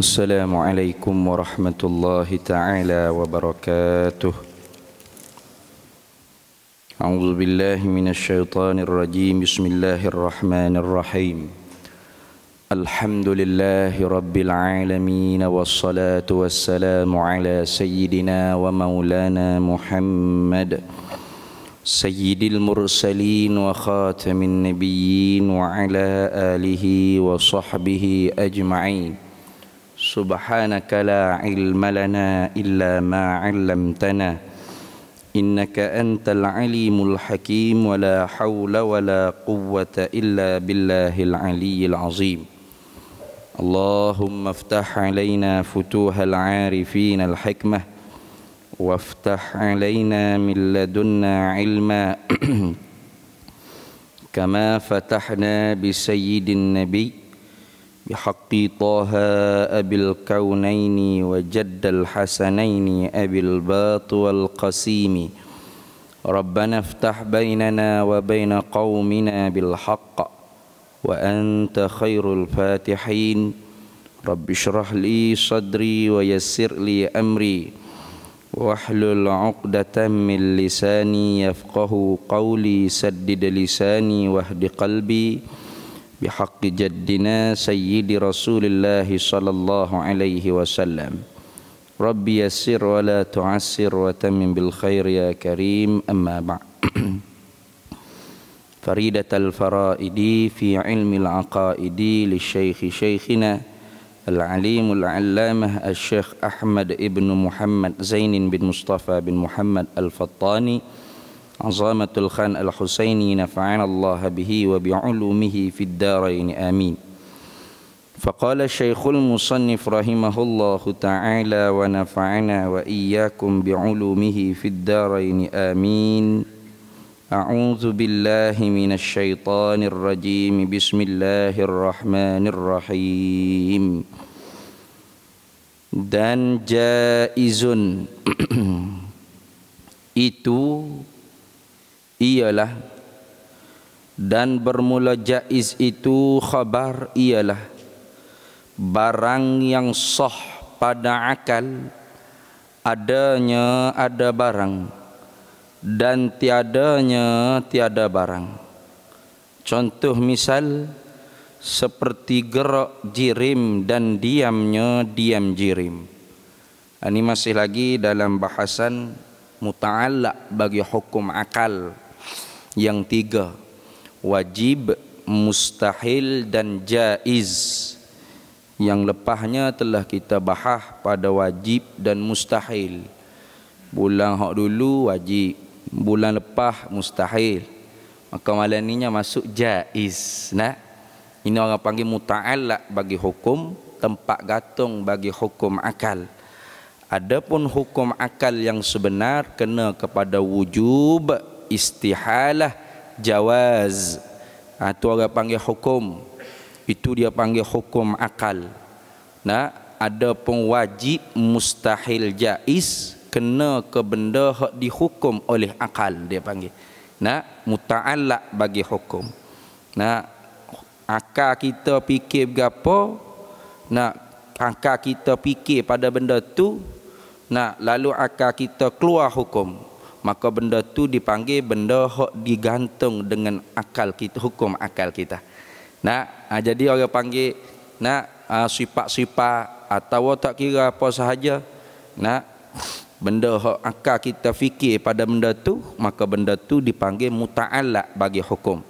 السلام عليكم ورحمة الله تعالى وبركاته أعوذ بالله من الشيطان الرجيم بسم الله الرحمن الرحيم الحمد لله رب العالمين والصلاة والسلام على سيدنا ومولانا محمد سيد المرسلين وخاتم النبيين وعلى آله وصحبه أجمعين سبحانك لا علم لنا إلا ما علمتنا إنك أنت العليم الحكيم ولا حول ولا قوة إلا بالله العلي العظيم اللهم افتح علينا فتوح العارفين الحكمة وافتح علينا من لدنا علما كما فتحنا بسيد النبي بحق طه أبي الكونين وجد الحسنين أبي الباط والقسيم ربنا افتح بيننا وبين قومنا بالحق وأنت خير الفاتحين رب اشرح لي صدري ويسر لي أمري واحلل عقدة من لساني يفقه قولي سدد لساني واهد قلبي بحق جدنا سيد رسول الله صلى الله عليه وسلم رب يسر ولا تعسر وتمم بالخير يا كريم أما بعد فريدة الفرائد في علم العقائد للشيخ شيخنا العليم العلامة الشيخ أحمد ابن محمد زين بن مصطفى بن محمد الفطاني عظامة الخان الحسيني نفعنا الله به وبعلومه في الدارين آمين فقال الشيخ المصنف رحمه الله تعالى ونفعنا وإياكم بعلومه في الدارين آمين أعوذ بالله من الشيطان الرجيم بسم الله الرحمن الرحيم dan jaizun itu ialah dan bermula jaiz itu khabar ialah barang yang sah pada akal adanya ada barang dan tiadanya tiada barang contoh misal seperti gerak jirim dan diamnya diam jirim ini masih lagi dalam bahasan muta'allak bagi hukum akal yang tiga wajib mustahil dan jaiz yang lepasnya telah kita bahas pada wajib dan mustahil bulan hak dulu wajib bulan lepas mustahil maka malam ininya masuk jaiz nah ini orang panggil muta'allaq bagi hukum tempat gatung bagi hukum akal adapun hukum akal yang sebenar kena kepada wujub istihalah jawaz. Ha, itu orang panggil hukum. Itu dia panggil hukum akal. Nah, ada pun wajib mustahil jais kena ke benda hak dihukum oleh akal dia panggil. Nah, muta'allaq bagi hukum. Nah, akal kita fikir berapa nak akal kita fikir pada benda tu Nah lalu akal kita keluar hukum maka benda tu dipanggil benda hok digantung dengan akal kita hukum akal kita nak ha, jadi orang panggil nak ha, sifat-sifat atau tak kira apa sahaja nak benda hok akal kita fikir pada benda tu maka benda tu dipanggil muta'allaq bagi hukum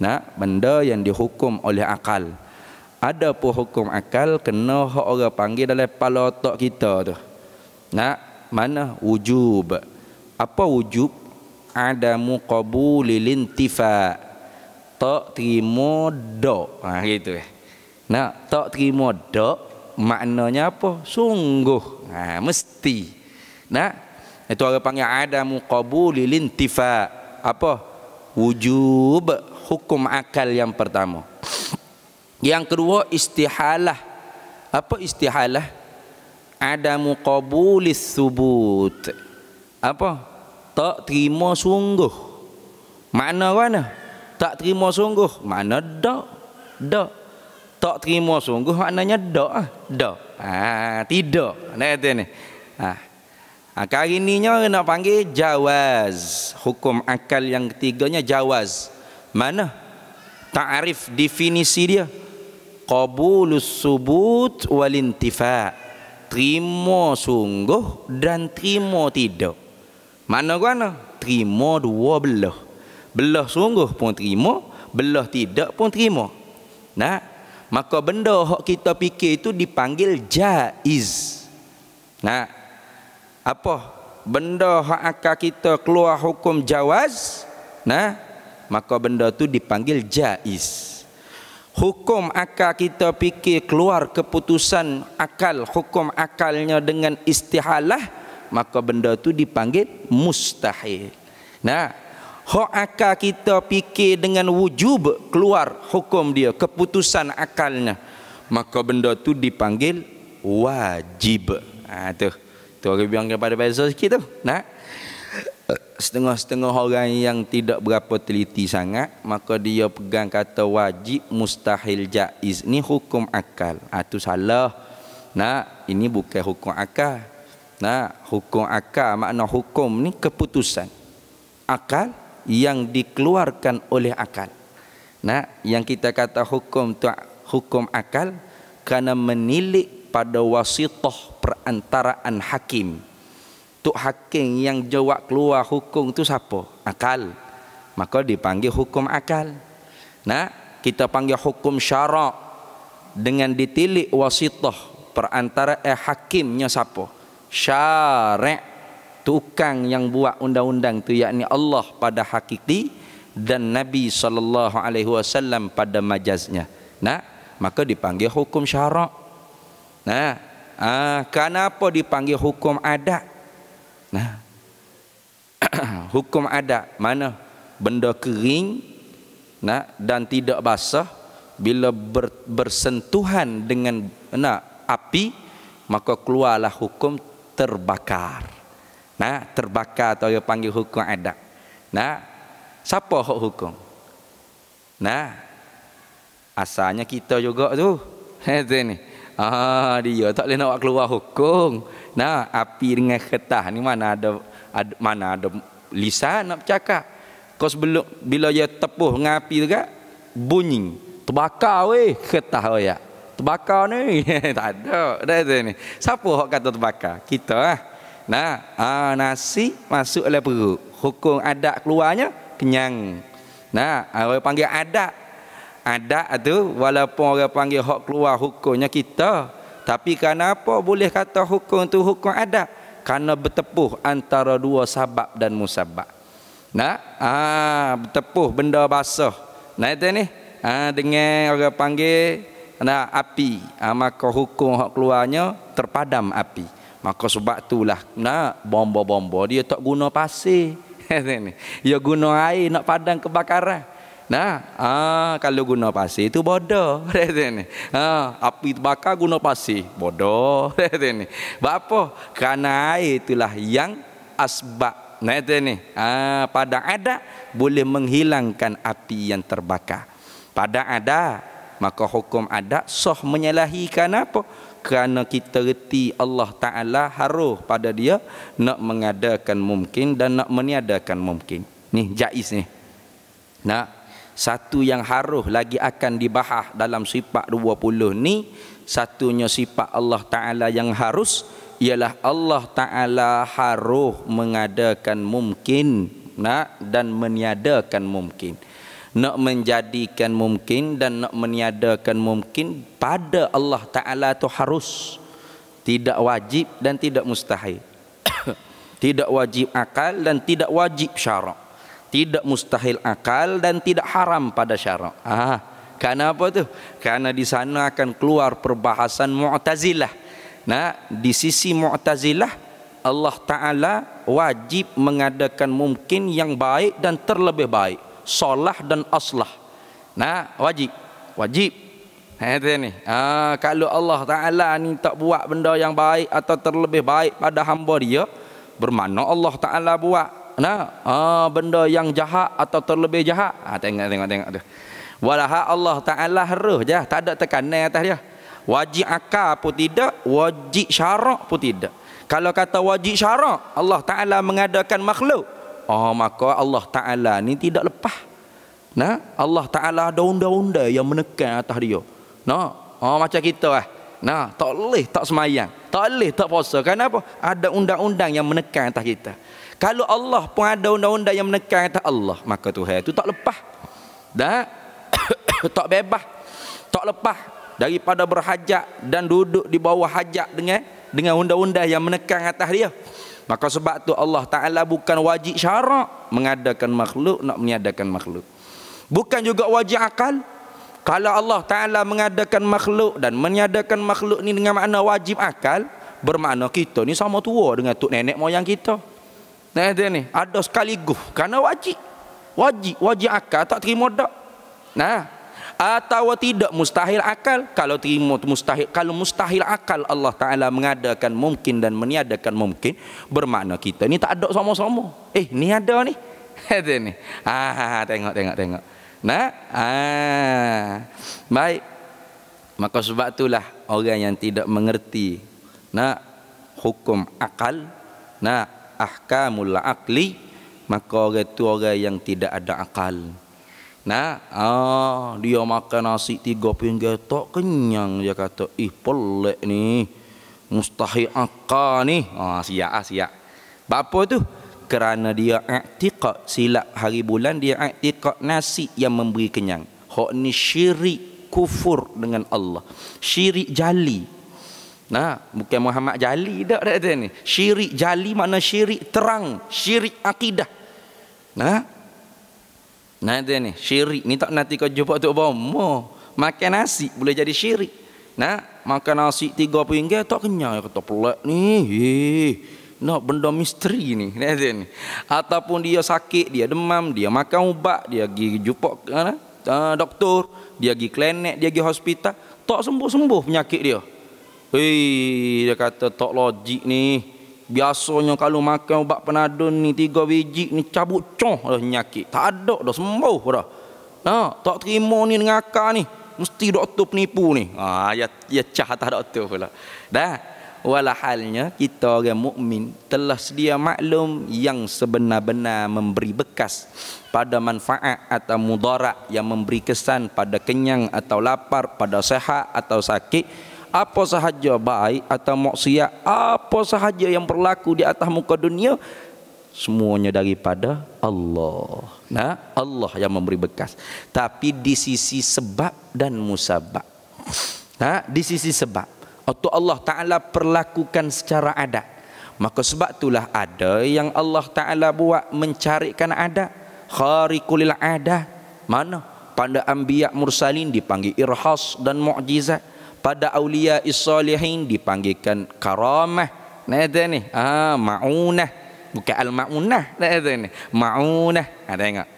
nak benda yang dihukum oleh akal ada pun hukum akal kena hok orang panggil dalam kepala otak kita tu nak mana wujub apa wujub adamu qabulil intifa tak terima do ha gitu ya nak tak terima do maknanya apa sungguh ha mesti nak itu orang panggil adamu qabulil intifa apa wujub hukum akal yang pertama yang kedua istihalah apa istihalah adamu qabulis subut apa tak terima sungguh mana mana tak terima sungguh mana dak dak tak terima sungguh maknanya dak ah dak ah tidak nak kata ni ah ha. ha, Akar ininya nak panggil jawaz Hukum akal yang ketiganya jawaz Mana? Ta'rif definisi dia Qabulus subut walintifa Terima sungguh dan terima tidak mana kerana? Terima dua belah. Belah sungguh pun terima, belah tidak pun terima. Nah, maka benda hak kita fikir itu dipanggil jaiz. Nah, apa? Benda hak akal kita keluar hukum jawaz, nah, maka benda tu dipanggil jaiz. Hukum akal kita fikir keluar keputusan akal hukum akalnya dengan istihalah maka benda tu dipanggil mustahil. Nah, hak akal kita fikir dengan wujub keluar hukum dia, keputusan akalnya. Maka benda tu dipanggil wajib. Ha tu. Tu orang bilang kepada bahasa sikit tu. Nah. Setengah-setengah orang yang tidak berapa teliti sangat Maka dia pegang kata wajib mustahil jaiz Ini hukum akal Itu ha, salah Nah, Ini bukan hukum akal Nah, hukum akal makna hukum ni keputusan. Akal yang dikeluarkan oleh akal. Nah, yang kita kata hukum tu hukum akal kerana menilik pada wasitah perantaraan hakim. Tok hakim yang jawab keluar hukum tu siapa? Akal. Maka dipanggil hukum akal. Nah, kita panggil hukum syarak dengan ditilik wasitah perantara eh hakimnya siapa? syarek tukang yang buat undang-undang tu yakni Allah pada hakiki dan Nabi sallallahu alaihi wasallam pada majaznya. Nah, maka dipanggil hukum syarak. Nah, ah, kenapa dipanggil hukum adat? Nah. hukum adat mana benda kering nah dan tidak basah bila ber, bersentuhan dengan nah api maka keluarlah hukum terbakar. Nah, terbakar atau yang panggil hukum adat. Nah, siapa hak hukum? Nah, asalnya kita juga tu. Itu eh, ni. Ah, dia tak boleh nak keluar hukum. Nah, api dengan ketah ni mana ada, ada mana ada lisan nak bercakap. Kau sebelum bila dia tepuh dengan api tu kan, bunyi. Terbakar weh ketah oh terbakar ni tak ada dah tu ni siapa hok kata terbakar kita lah nah ah, nasi masuk dalam perut hukum adat keluarnya kenyang nah orang panggil adat adat tu walaupun orang panggil hok keluar hukumnya kita tapi kenapa boleh kata hukum tu hukum adat kerana bertepuh antara dua sabab dan musabab nah ah bertepuh benda basah nah tu ni ah dengan orang panggil kena api ha, maka hukum hak keluarnya terpadam api maka sebab itulah nak bomba-bomba dia tak guna pasir dia guna air nak padam kebakaran Nah, ah kalau guna pasir itu bodoh. Ha, ah, api terbakar guna pasir, bodoh. Sebab apa? Kerana air itulah yang asbab. Nah, ini. Ah, ha, pada ada boleh menghilangkan api yang terbakar. Pada ada maka hukum adat soh menyalahi kenapa kerana kita reti Allah Ta'ala haruh pada dia nak mengadakan mungkin dan nak meniadakan mungkin ni jais ni nak satu yang haruh lagi akan dibahas dalam sifat 20 ni satunya sifat Allah Ta'ala yang harus ialah Allah Ta'ala haruh mengadakan mungkin nak dan meniadakan mungkin nak menjadikan mungkin dan nak meniadakan mungkin pada Allah Ta'ala itu harus tidak wajib dan tidak mustahil tidak wajib akal dan tidak wajib syarak tidak mustahil akal dan tidak haram pada syarak ah, karena apa tu? karena di sana akan keluar perbahasan mu'tazilah nah, di sisi mu'tazilah Allah Ta'ala wajib mengadakan mungkin yang baik dan terlebih baik solah dan aslah. Nah, wajib. Wajib. Ha ni. Ah, kalau Allah Taala ni tak buat benda yang baik atau terlebih baik pada hamba dia, bermana Allah Taala buat? Nah, ah benda yang jahat atau terlebih jahat. Ah tengok tengok tengok tu. Walaha Allah Taala roh je, tak ada tekanan atas dia. Wajib akal pun tidak, wajib syarak pun tidak. Kalau kata wajib syarak, Allah Taala mengadakan makhluk. Oh, maka Allah Ta'ala ni tidak lepas. Nah, Allah Ta'ala ada unda-unda yang menekan atas dia. Nah, oh, macam kita lah. Nah, tak boleh tak semayang. Tak boleh tak puasa. Kenapa? Ada undang-undang yang menekan atas kita. Kalau Allah pun ada undang-undang yang menekan atas Allah, maka Tuhan itu tak lepas. Dah tak bebas. Tak lepas daripada berhajat dan duduk di bawah hajat dengan dengan undang-undang yang menekan atas dia. Maka sebab tu Allah Ta'ala bukan wajib syarak mengadakan makhluk nak meniadakan makhluk. Bukan juga wajib akal. Kalau Allah Ta'ala mengadakan makhluk dan meniadakan makhluk ni dengan makna wajib akal, bermakna kita ni sama tua dengan tu nenek moyang kita. Nah, dia ni ada sekaligus kerana wajib. Wajib, wajib akal tak terima dak. Nah, atau tidak mustahil akal kalau terima mustahil kalau mustahil akal Allah taala mengadakan mungkin dan meniadakan mungkin bermakna kita ni tak ada sama-sama eh ni ada ni ada ni ah, ah, ah, ah tengok tengok tengok nah ah baik maka sebab itulah orang yang tidak mengerti nah hukum akal nah ahkamul akli maka orang itu orang yang tidak ada akal Nah, ah, dia makan nasi tiga pinggir tak kenyang dia kata, "Ih, pelik ni. Mustahil akal ni." Ah, sia ah, siap. Bapa tu? Kerana dia i'tiqad silap hari bulan dia i'tiqad nasi yang memberi kenyang. Hak ni syirik kufur dengan Allah. Syirik jali. Nah, bukan Muhammad jali dak dak ni. Syirik jali makna syirik terang, syirik akidah. Nah, Nanti ni syirik ni tak nanti kau jumpa tu bomo. Makan nasi boleh jadi syirik. Nah makan nasi tiga pinggir tak kenyang ya kata pelak ni. Hei. Nak benda misteri ni. Nanti ni. Ataupun dia sakit, dia demam, dia makan ubat, dia pergi jumpa uh, doktor, dia pergi klinik, dia pergi hospital, tak sembuh-sembuh penyakit dia. Hei, dia kata tak logik ni. Biasanya kalau makan ubat penadun ni tiga biji ni cabut cong dah nyakit. Tak ada dah sembuh dah. Nah, tak terima ni dengan akal ni. Mesti doktor penipu ni. Ha ah, ya ya cah tak doktor pula. Dah. Walahalnya kita orang mukmin telah sedia maklum yang sebenar-benar memberi bekas pada manfaat atau mudarat yang memberi kesan pada kenyang atau lapar, pada sehat atau sakit apa sahaja baik atau maksiat apa sahaja yang berlaku di atas muka dunia semuanya daripada Allah. Nah, Allah yang memberi bekas. Tapi di sisi sebab dan musabab. Nah, di sisi sebab atau Allah Taala perlakukan secara adat. Maka sebab itulah ada yang Allah Taala buat mencarikan adat kharikulil adat. Mana pada anbiya mursalin dipanggil irhas dan mukjizat pada aulia isolihin dipanggilkan karamah nada ni ah maunah bukan al maunah nada ni maunah ada ah, enggak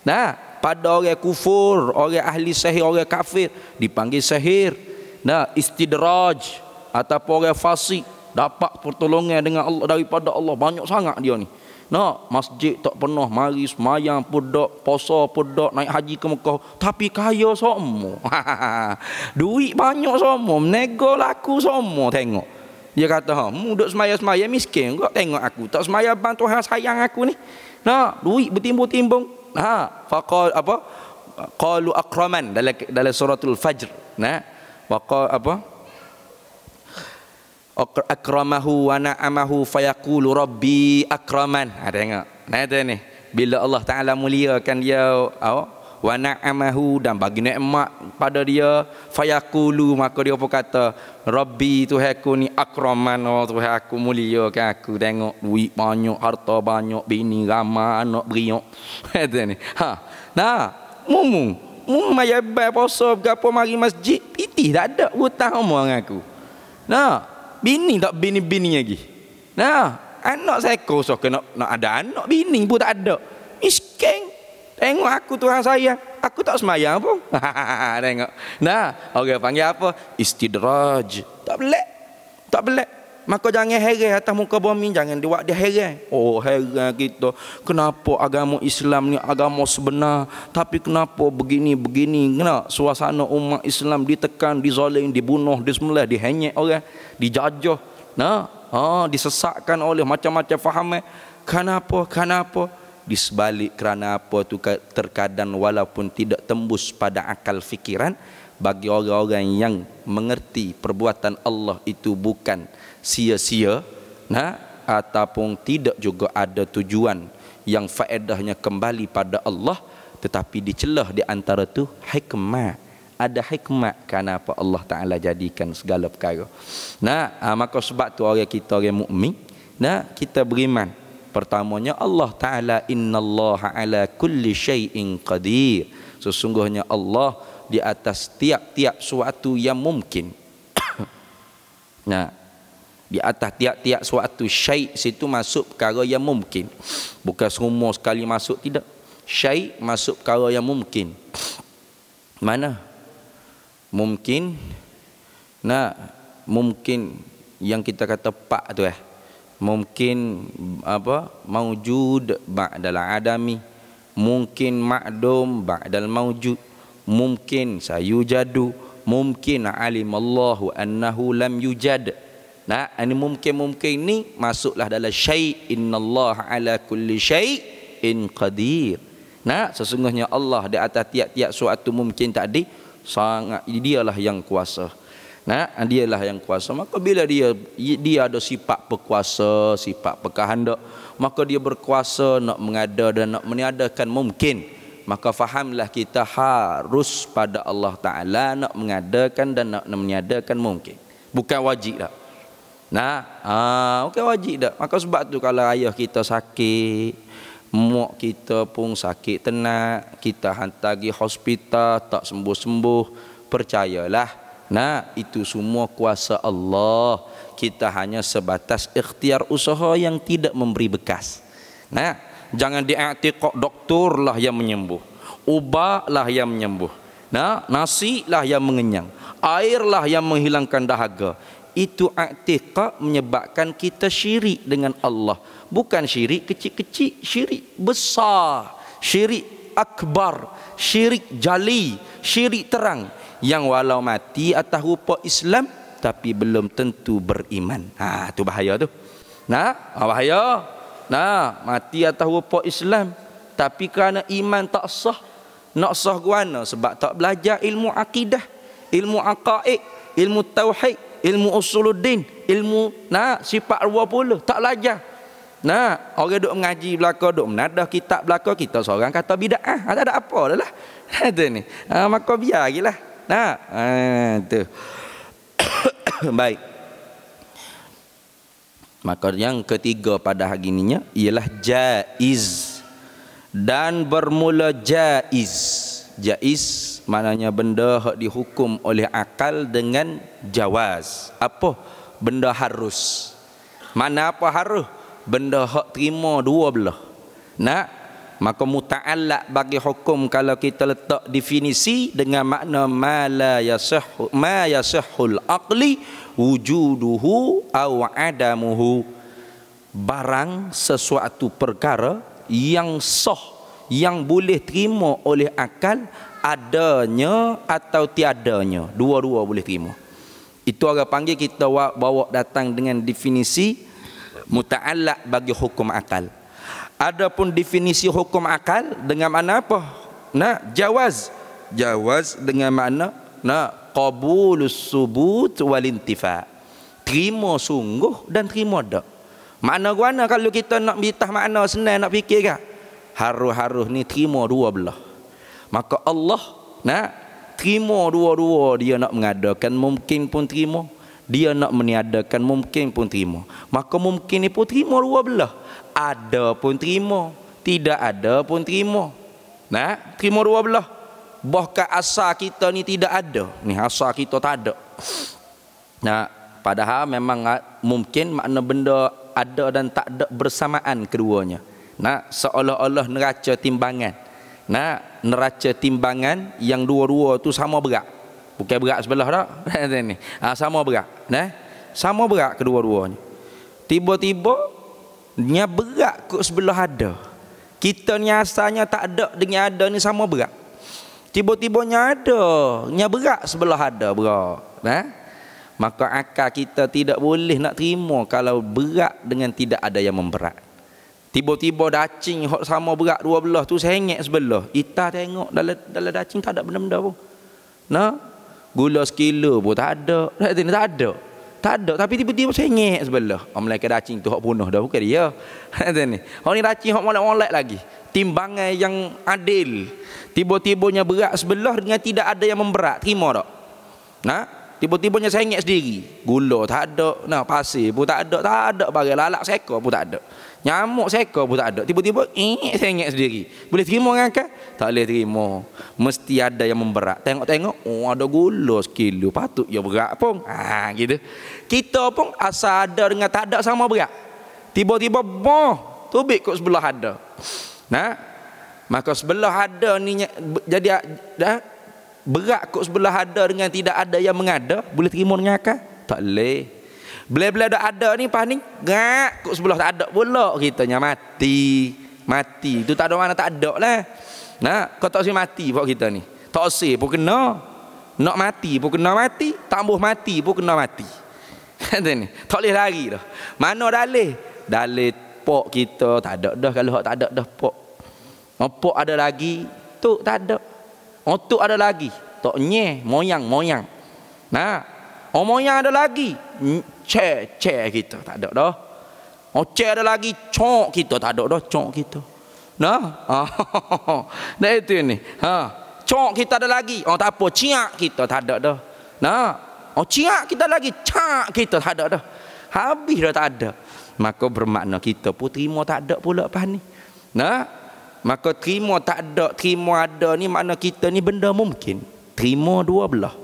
Nah, pada orang kufur orang ahli sihir orang kafir dipanggil sihir Nah, istidraj atau orang fasik dapat pertolongan dengan Allah daripada Allah banyak sangat dia ni nak masjid tak pernah mari semayang pedak, puasa pedak, naik haji ke Mekah. Tapi kaya semua. Duit banyak semua. Menega laku semua tengok. Dia kata, ha, duduk semayang-semayang miskin kok tengok aku. Tak semayang bang Tuhan sayang aku ni. Nak duit bertimbung-timbung. Ha, fakal apa? Qalu akraman dalam dalam suratul fajr. Nah, fakal apa? akramahu wa na'amahu fayaqulu rabbi akraman ha tengok nah tu ni bila Allah Taala muliakan dia oh, wa na'amahu dan bagi nikmat pada dia fayaqulu maka dia pun kata rabbi tuhanku ni akraman oh tuhan aku muliakan aku tengok duit banyak harta banyak bini ramai anak beriok ha tu ni ha nah mumu mumu mayabai poso gapo mari masjid piti tak ada hutang sama dengan aku nah bini tak bini-bini lagi. Nah, anak saya kau so kena nak ada anak bini pun tak ada. Miskin. Tengok aku tu orang saya. Aku tak semayang pun. Tengok. Nah, orang okay, panggil apa? Istidraj. Tak belak. Tak belak. Maka jangan heran atas muka bumi jangan diwak dia heran. Oh heran kita. Kenapa agama Islam ni agama sebenar tapi kenapa begini begini kena suasana umat Islam ditekan, dizalim, dibunuh, disembelih, dihenyek orang, dijajah. Nah, ha, disesatkan oleh macam-macam faham. Eh. Kenapa? Kenapa? Di sebalik kerana apa tu terkadang walaupun tidak tembus pada akal fikiran bagi orang-orang yang mengerti perbuatan Allah itu bukan sia-sia nah ataupun tidak juga ada tujuan yang faedahnya kembali pada Allah tetapi dicelah di antara tu hikmah ada hikmah kenapa Allah Taala jadikan segala perkara nah ah, maka sebab tu orang kita orang mukmin nah kita beriman pertamanya Allah Taala innallaha ala kulli syaiin qadir sesungguhnya Allah di atas tiap-tiap suatu yang mungkin nah di atas tiap-tiap suatu syait situ masuk perkara yang mungkin bukan semua sekali masuk tidak syait masuk perkara yang mungkin mana mungkin nah mungkin yang kita kata pak tu eh mungkin apa maujud ba'dal adami mungkin ma'dum ba'dal maujud mungkin sayujadu mungkin alimallahu annahu lam yujad Nah, ini mungkin-mungkin ini masuklah dalam syai' innallaha ala kulli syai' in qadir. Nah, sesungguhnya Allah di atas tiap-tiap suatu mungkin tadi sangat dialah yang kuasa. Nah, dialah yang kuasa. Maka bila dia dia ada sifat perkuasa, sifat perkehendak, maka dia berkuasa nak mengada dan nak meniadakan mungkin. Maka fahamlah kita harus pada Allah Taala nak mengadakan dan nak meniadakan mungkin. Bukan wajib lah. Nah, ha, okey wajib dah. Maka sebab tu kalau ayah kita sakit, mak kita pun sakit tenak kita hantar pergi hospital tak sembuh-sembuh, percayalah. Nah, itu semua kuasa Allah. Kita hanya sebatas ikhtiar usaha yang tidak memberi bekas. Nah, jangan diaktiqok doktor lah yang menyembuh. Ubat lah yang menyembuh. Nah, nasi lah yang mengenyang. Air lah yang menghilangkan dahaga itu atiqa menyebabkan kita syirik dengan Allah bukan syirik kecil-kecil syirik besar syirik akbar syirik jali syirik terang yang walau mati atas rupa Islam tapi belum tentu beriman ha tu bahaya tu nah ha, bahaya nah mati atas rupa Islam tapi kerana iman tak sah nak sah guna sebab tak belajar ilmu akidah ilmu aqaid ilmu tauhid ilmu usuluddin, ilmu nak sifat ruah pula, tak belajar. Nah, orang duk mengaji belaka, duk menadah kitab belaka, kita seorang kata bidah ah, tak ada apa dah lah. Ada ni. Ha, maka biar gilah. Nah, ah, ha, tu. Baik. Maka yang ketiga pada hari ininya ialah jaiz dan bermula jaiz. Jaiz maknanya benda hak dihukum oleh akal dengan jawaz apa benda harus mana apa harus benda hak terima dua belah nak maka muta'allaq bagi hukum kalau kita letak definisi dengan makna ma la yasihhu ma yasihhul aqli wujuduhu aw adamuhu barang sesuatu perkara yang sah yang boleh terima oleh akal adanya atau tiadanya dua-dua boleh terima itu agak panggil kita bawa datang dengan definisi muta'allak bagi hukum akal adapun definisi hukum akal dengan mana apa nak jawaz jawaz dengan mana? nak qabulus subut wal intifa terima sungguh dan terima dak makna guana kalau kita nak bitah makna senang nak fikir kan haru-haru ni terima dua belah maka Allah nak terima dua-dua dia nak mengadakan mungkin pun terima dia nak meniadakan mungkin pun terima maka mungkin ni pun terima dua belah ada pun terima tidak ada pun terima nak terima dua belah bahkan asa kita ni tidak ada ni asa kita tak ada nak padahal memang mungkin makna benda ada dan tak ada bersamaan keduanya nak seolah-olah neraca timbangan nak neraca timbangan yang dua-dua tu sama berat bukan berat sebelah tak ni ha, sama berat nah sama berat kedua-duanya tiba-tiba nya berat ke sebelah ada kita ni asalnya tak ada dengan ada ni sama berat tiba-tiba nya ada nya berat sebelah ada berat nah maka akal kita tidak boleh nak terima kalau berat dengan tidak ada yang memberat Tiba-tiba dacing hok sama berat dua belah tu sengek sebelah. Ita tengok dalam dalam dacing tak ada benda-benda pun. Nah, gula sekilo pun tak ada. Tak ada, tak ada. Tak ada tapi tiba-tiba sengek sebelah. Om oh, lelaki dacing tu hok punah dah bukan dia. Ya. ni. dacing hok molek-molek lagi. Timbangan yang adil. Tiba-tibanya berat sebelah dengan tidak ada yang memberat. Terima tak? Nah, tiba-tibanya sengek sendiri. Gula tak ada, nah pasir pun tak ada, tak ada barang lalak seekor pun tak ada. Nyamuk seekor pun tak ada. Tiba-tiba eh, ingat sengit sendiri. Boleh terima dengan kan? Tak boleh terima. Mesti ada yang memberat. Tengok-tengok, oh ada gula sekilo. Patut ya berat pun. Ha, gitu. Kita pun asal ada dengan tak ada sama berat. Tiba-tiba, boh, tubik kot sebelah ada. Nah, maka sebelah ada ni jadi dah berat kot sebelah ada dengan tidak ada yang mengada boleh terima dengan akal tak leh bila-bila dah ada ni pas ni gerak kok sebelah tak ada pula kitanya mati. Mati. Itu tak ada mana tak ada lah. Nah, kau tak si mati buat kita ni. Tak si pun kena. Nak mati pun kena mati, tambah mati pun kena mati. Kata ni, tak boleh lari dah. Mana Dah Dalih pok kita tak ada dah kalau tak ada dah pok. Pok ada lagi, tu tak ada. Otuk ada lagi. Tok nye, moyang, moyang. Nah, Omong yang ada lagi, ce ce kita tak ada dah. Oce oh, ada lagi, cok kita tak ada dah, cok kita. Nah, ah, nah itu ni. Ha, cok kita ada lagi. Oh tak apa, ciak kita tak ada dah. Nah, oh ciak kita lagi, cak kita tak ada dah. Habis dah tak ada. Maka bermakna kita pun terima tak ada pula apa ni. Nah, maka terima tak ada, terima ada ni makna kita ni benda mungkin. Terima dua belah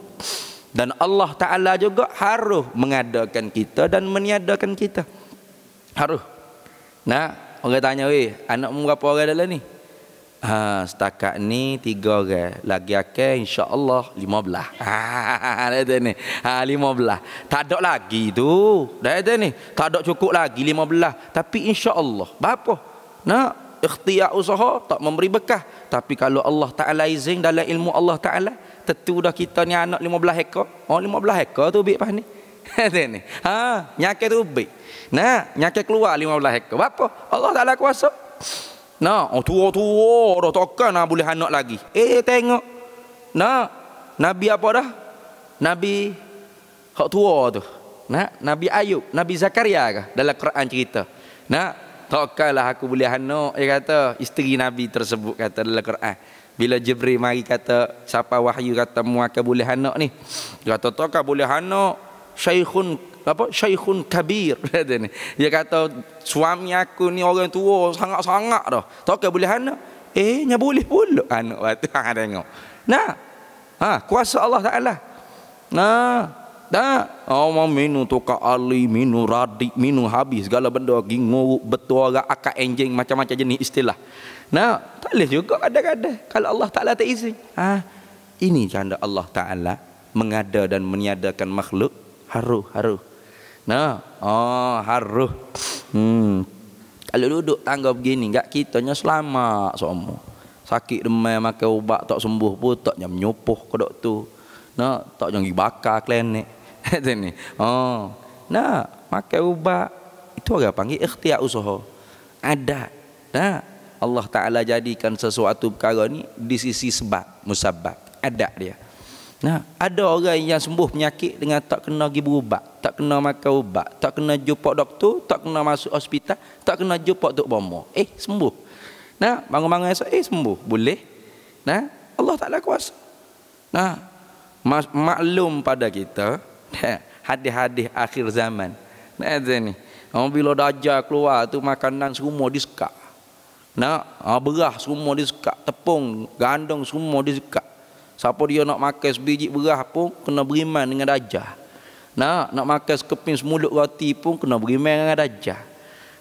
dan Allah Taala juga harus mengadakan kita dan meniadakan kita. Harus. Nah, orang tanya, "Wei, anak mu berapa orang dalam ni?" Ha, setakat ni tiga orang. Lagi akan insya-Allah 15. Ha, ada ni. Ha, 15. Tak ada lagi tu. Dah ada ni. Tak ada cukup lagi lima belah. Tapi insya-Allah. Berapa? nak ikhtiar usaha tak memberi bekah. Tapi kalau Allah Ta'ala izin dalam ilmu Allah Ta'ala, tentu dah kita ni anak belah ekor. Oh, lima belah ekor tu ubik pas ni. ni. Ha, nyakit tu ubik. Nah, nyakit keluar lima belah ekor. Apa? Allah Ta'ala kuasa. Nah, oh, tua-tua dah takkan nak boleh anak lagi. Eh, tengok. Nah, Nabi apa dah? Nabi hak tua tu. Nah, Nabi Ayub, Nabi Zakaria kah dalam Quran cerita. Nah, Takkanlah aku boleh anak Dia kata Isteri Nabi tersebut kata dalam Quran Bila Jibril mari kata Siapa wahyu kata Mu akan boleh anak ni Dia kata takkan boleh anak Syaikhun apa syaikhun kabir kata ni dia kata suami aku ni orang tua sangat-sangat dah tak boleh anak eh nya boleh pula anak waktu ha tengok nah ha kuasa Allah Taala nah tak. mau minum tukar ali, minum radik, minum habis. Segala benda lagi nguruk, betul akak enjing, macam-macam jenis istilah. Nah, tak boleh juga kadang-kadang. Kalau Allah Ta'ala tak izin. Ha? Ini canda Allah Ta'ala mengada dan meniadakan makhluk. haru-haru. Nah, oh, haru. Hmm. Kalau duduk tangga begini, enggak kitanya selamat semua. Sakit demam, makan ubat, tak sembuh pun, tak nyam nyopoh ke doktor. Nah, tak jangan bakar klinik. Kata ni. Oh. Nah, pakai ubat itu agak panggil ikhtiar usaha. Ada. Nah, Allah Taala jadikan sesuatu perkara ni di sisi sebab, musabab. Ada dia. Nah, ada orang yang sembuh penyakit dengan tak kena pergi berubat, tak kena makan ubat, tak kena jumpa doktor, tak kena masuk hospital, tak kena jumpa tok bomo. Eh, sembuh. Nah, bangun-bangun esok eh sembuh. Boleh. Nah, Allah Taala kuasa. Nah, maklum pada kita, hadis-hadis akhir zaman. Nah, ni. Oh, bila dajjal keluar tu makanan semua disekak. Nak oh, ha, beras semua disekak, tepung, gandum semua disekak. Siapa dia nak makan sebiji beras pun kena beriman dengan dajjal. Nak nak makan sekeping semulut roti pun kena beriman dengan dajjal.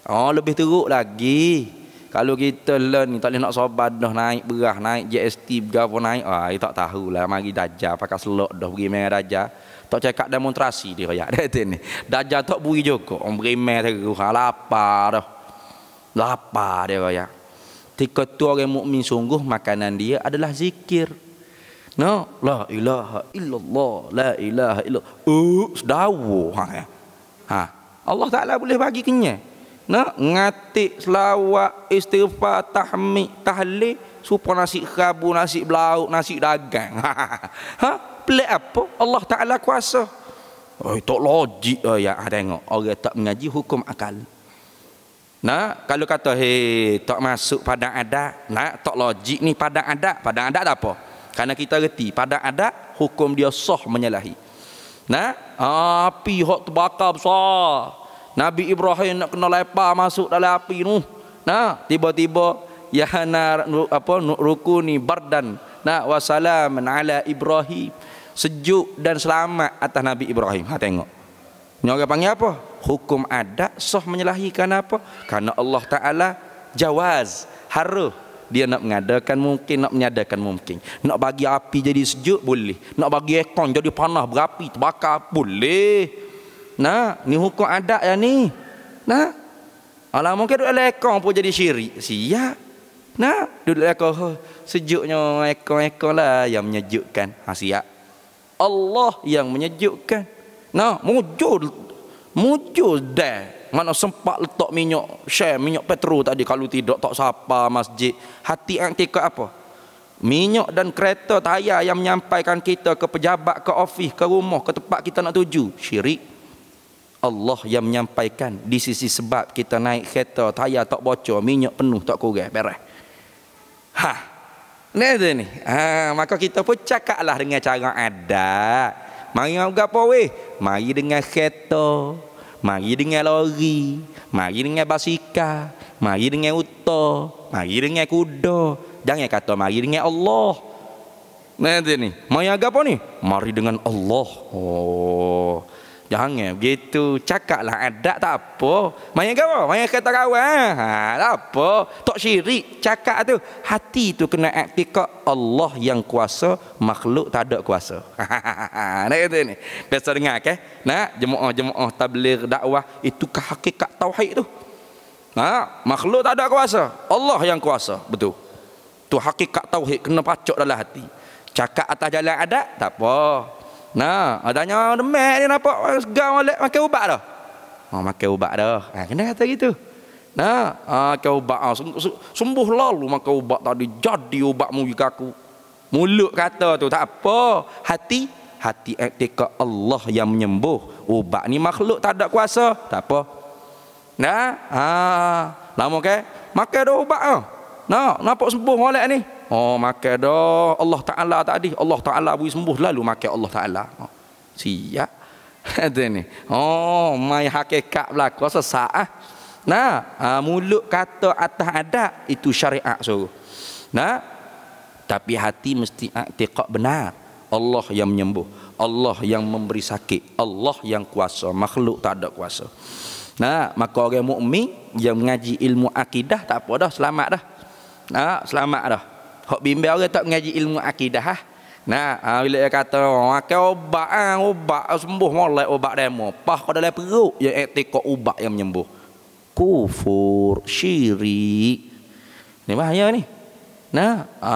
Oh, ha, lebih teruk lagi. Kalau kita learn ni tak boleh nak sobat dah naik beras, naik jst berapa naik. Ah, oh, tak tahulah mari dajjal pakai selok dah beriman dengan dajjal tak cakap demonstrasi dia ya dia ni dajal tak buri juga orang berimeh teru ha, lapar dah lapar dia kaya tika tu orang mukmin sungguh makanan dia adalah zikir no la ilaha illallah la ilaha illallah uh sedawa ha, ya. ha. Allah Taala boleh bagi kenyang no ngatik selawat istighfar tahmid tahlil supaya nasi kerabu nasi belau, nasi dagang ha, ha. ha pelik apa Allah Ta'ala kuasa Oh, tak logik oh, ya ada ah, tengok orang tak mengaji hukum akal. Nah, kalau kata he tak masuk pada adat, nah tak logik ni pada adat, pada adat ada apa? Karena kita reti pada adat hukum dia sah menyalahi. Nah, api hok terbakar besar. Nabi Ibrahim nak kena lepak masuk dalam api tu. Nah, tiba-tiba ya yahana apa ruku ni bardan. Nah, wasalam ala Ibrahim sejuk dan selamat atas Nabi Ibrahim. Ha tengok. Ni orang panggil apa? Hukum adat sah menyalahi kan apa? Karena Allah Taala jawaz haru dia nak mengadakan mungkin nak menyadakan mungkin nak bagi api jadi sejuk boleh nak bagi ekon jadi panah berapi terbakar boleh nah ni hukum adat ya ni nah ala mungkin duduk ekon pun jadi syirik siap nah duduk ekon oh, sejuknya ekon-ekon lah yang menyejukkan ha siap Allah yang menyejukkan. Nah, mujur mujur dah. Mana sempat letak minyak share minyak petrol tadi kalau tidak tak siapa masjid. Hati antika apa? Minyak dan kereta tayar yang menyampaikan kita ke pejabat, ke ofis, ke rumah, ke tempat kita nak tuju. Syirik. Allah yang menyampaikan di sisi sebab kita naik kereta tayar tak bocor, minyak penuh tak kurang, beres. Ha. Nah ada ni. Ha, maka kita pun cakaplah dengan cara adat. Mari dengan apa weh? Mari dengan kereta. Mari dengan lori. Mari dengan basikal. Mari dengan uta. Mari dengan kuda. Jangan kata mari dengan Allah. Nah ada ni. Mari dengan apa ni? Mari dengan Allah. Oh. Jangan begitu. Cakaplah adat ah, tak apa. Main ke apa? Main kata kawan. Ha, tak apa. Tak syirik. Cakap tu. Hati tu kena aktifkan Allah yang kuasa. Makhluk tak ada kuasa. Nak kata ni. Biasa dengar ke? Nak? Jemaah-jemaah tablir dakwah. Itu hakikat tauhid tu. Nah, Makhluk tak ada kuasa. Allah yang kuasa. Betul. Tu hakikat tauhid kena pacok dalam hati. Cakap atas jalan adat. Tak apa. Nah, ada ah, nyawa demek dia nampak segar molek makan ubat dah. Ha makan ubat dah. Ha kena kata gitu. Nah, ha makan ubat ha, sembuh lalu makan ubat tadi jadi ubat mu jika aku. Mulut kata tu tak apa. Hati hati ketika Allah yang menyembuh. Ubat ni makhluk tak ada kuasa, tak apa. Nah, ha lama ke? Makan dah ubat ah. Nah, nampak sembuh molek ni. Oh makan dah Allah Ta'ala tadi. Allah Ta'ala beri sembuh lalu makan Allah Ta'ala. Oh, siap. Ada ni. Oh mai hakikat berlaku. Sesak ah. Nah, uh, mulut kata atas adat itu syariat so. Nah, tapi hati mesti aktiqat benar. Allah yang menyembuh. Allah yang memberi sakit. Allah yang kuasa. Makhluk tak ada kuasa. Nah, maka orang mukmin yang mengaji ilmu akidah tak apa dah selamat dah. Nah, selamat dah hok bimbel orang tak mengaji ilmu akidah ah. Nah, ha, bila dia kata makan ah, ubat ah, ubat ah, sembuh molek ubat demo. Pah kau dalam perut ya etika ubat yang menyembuh. Kufur, syirik. Ini bahaya ni. Nah, ha,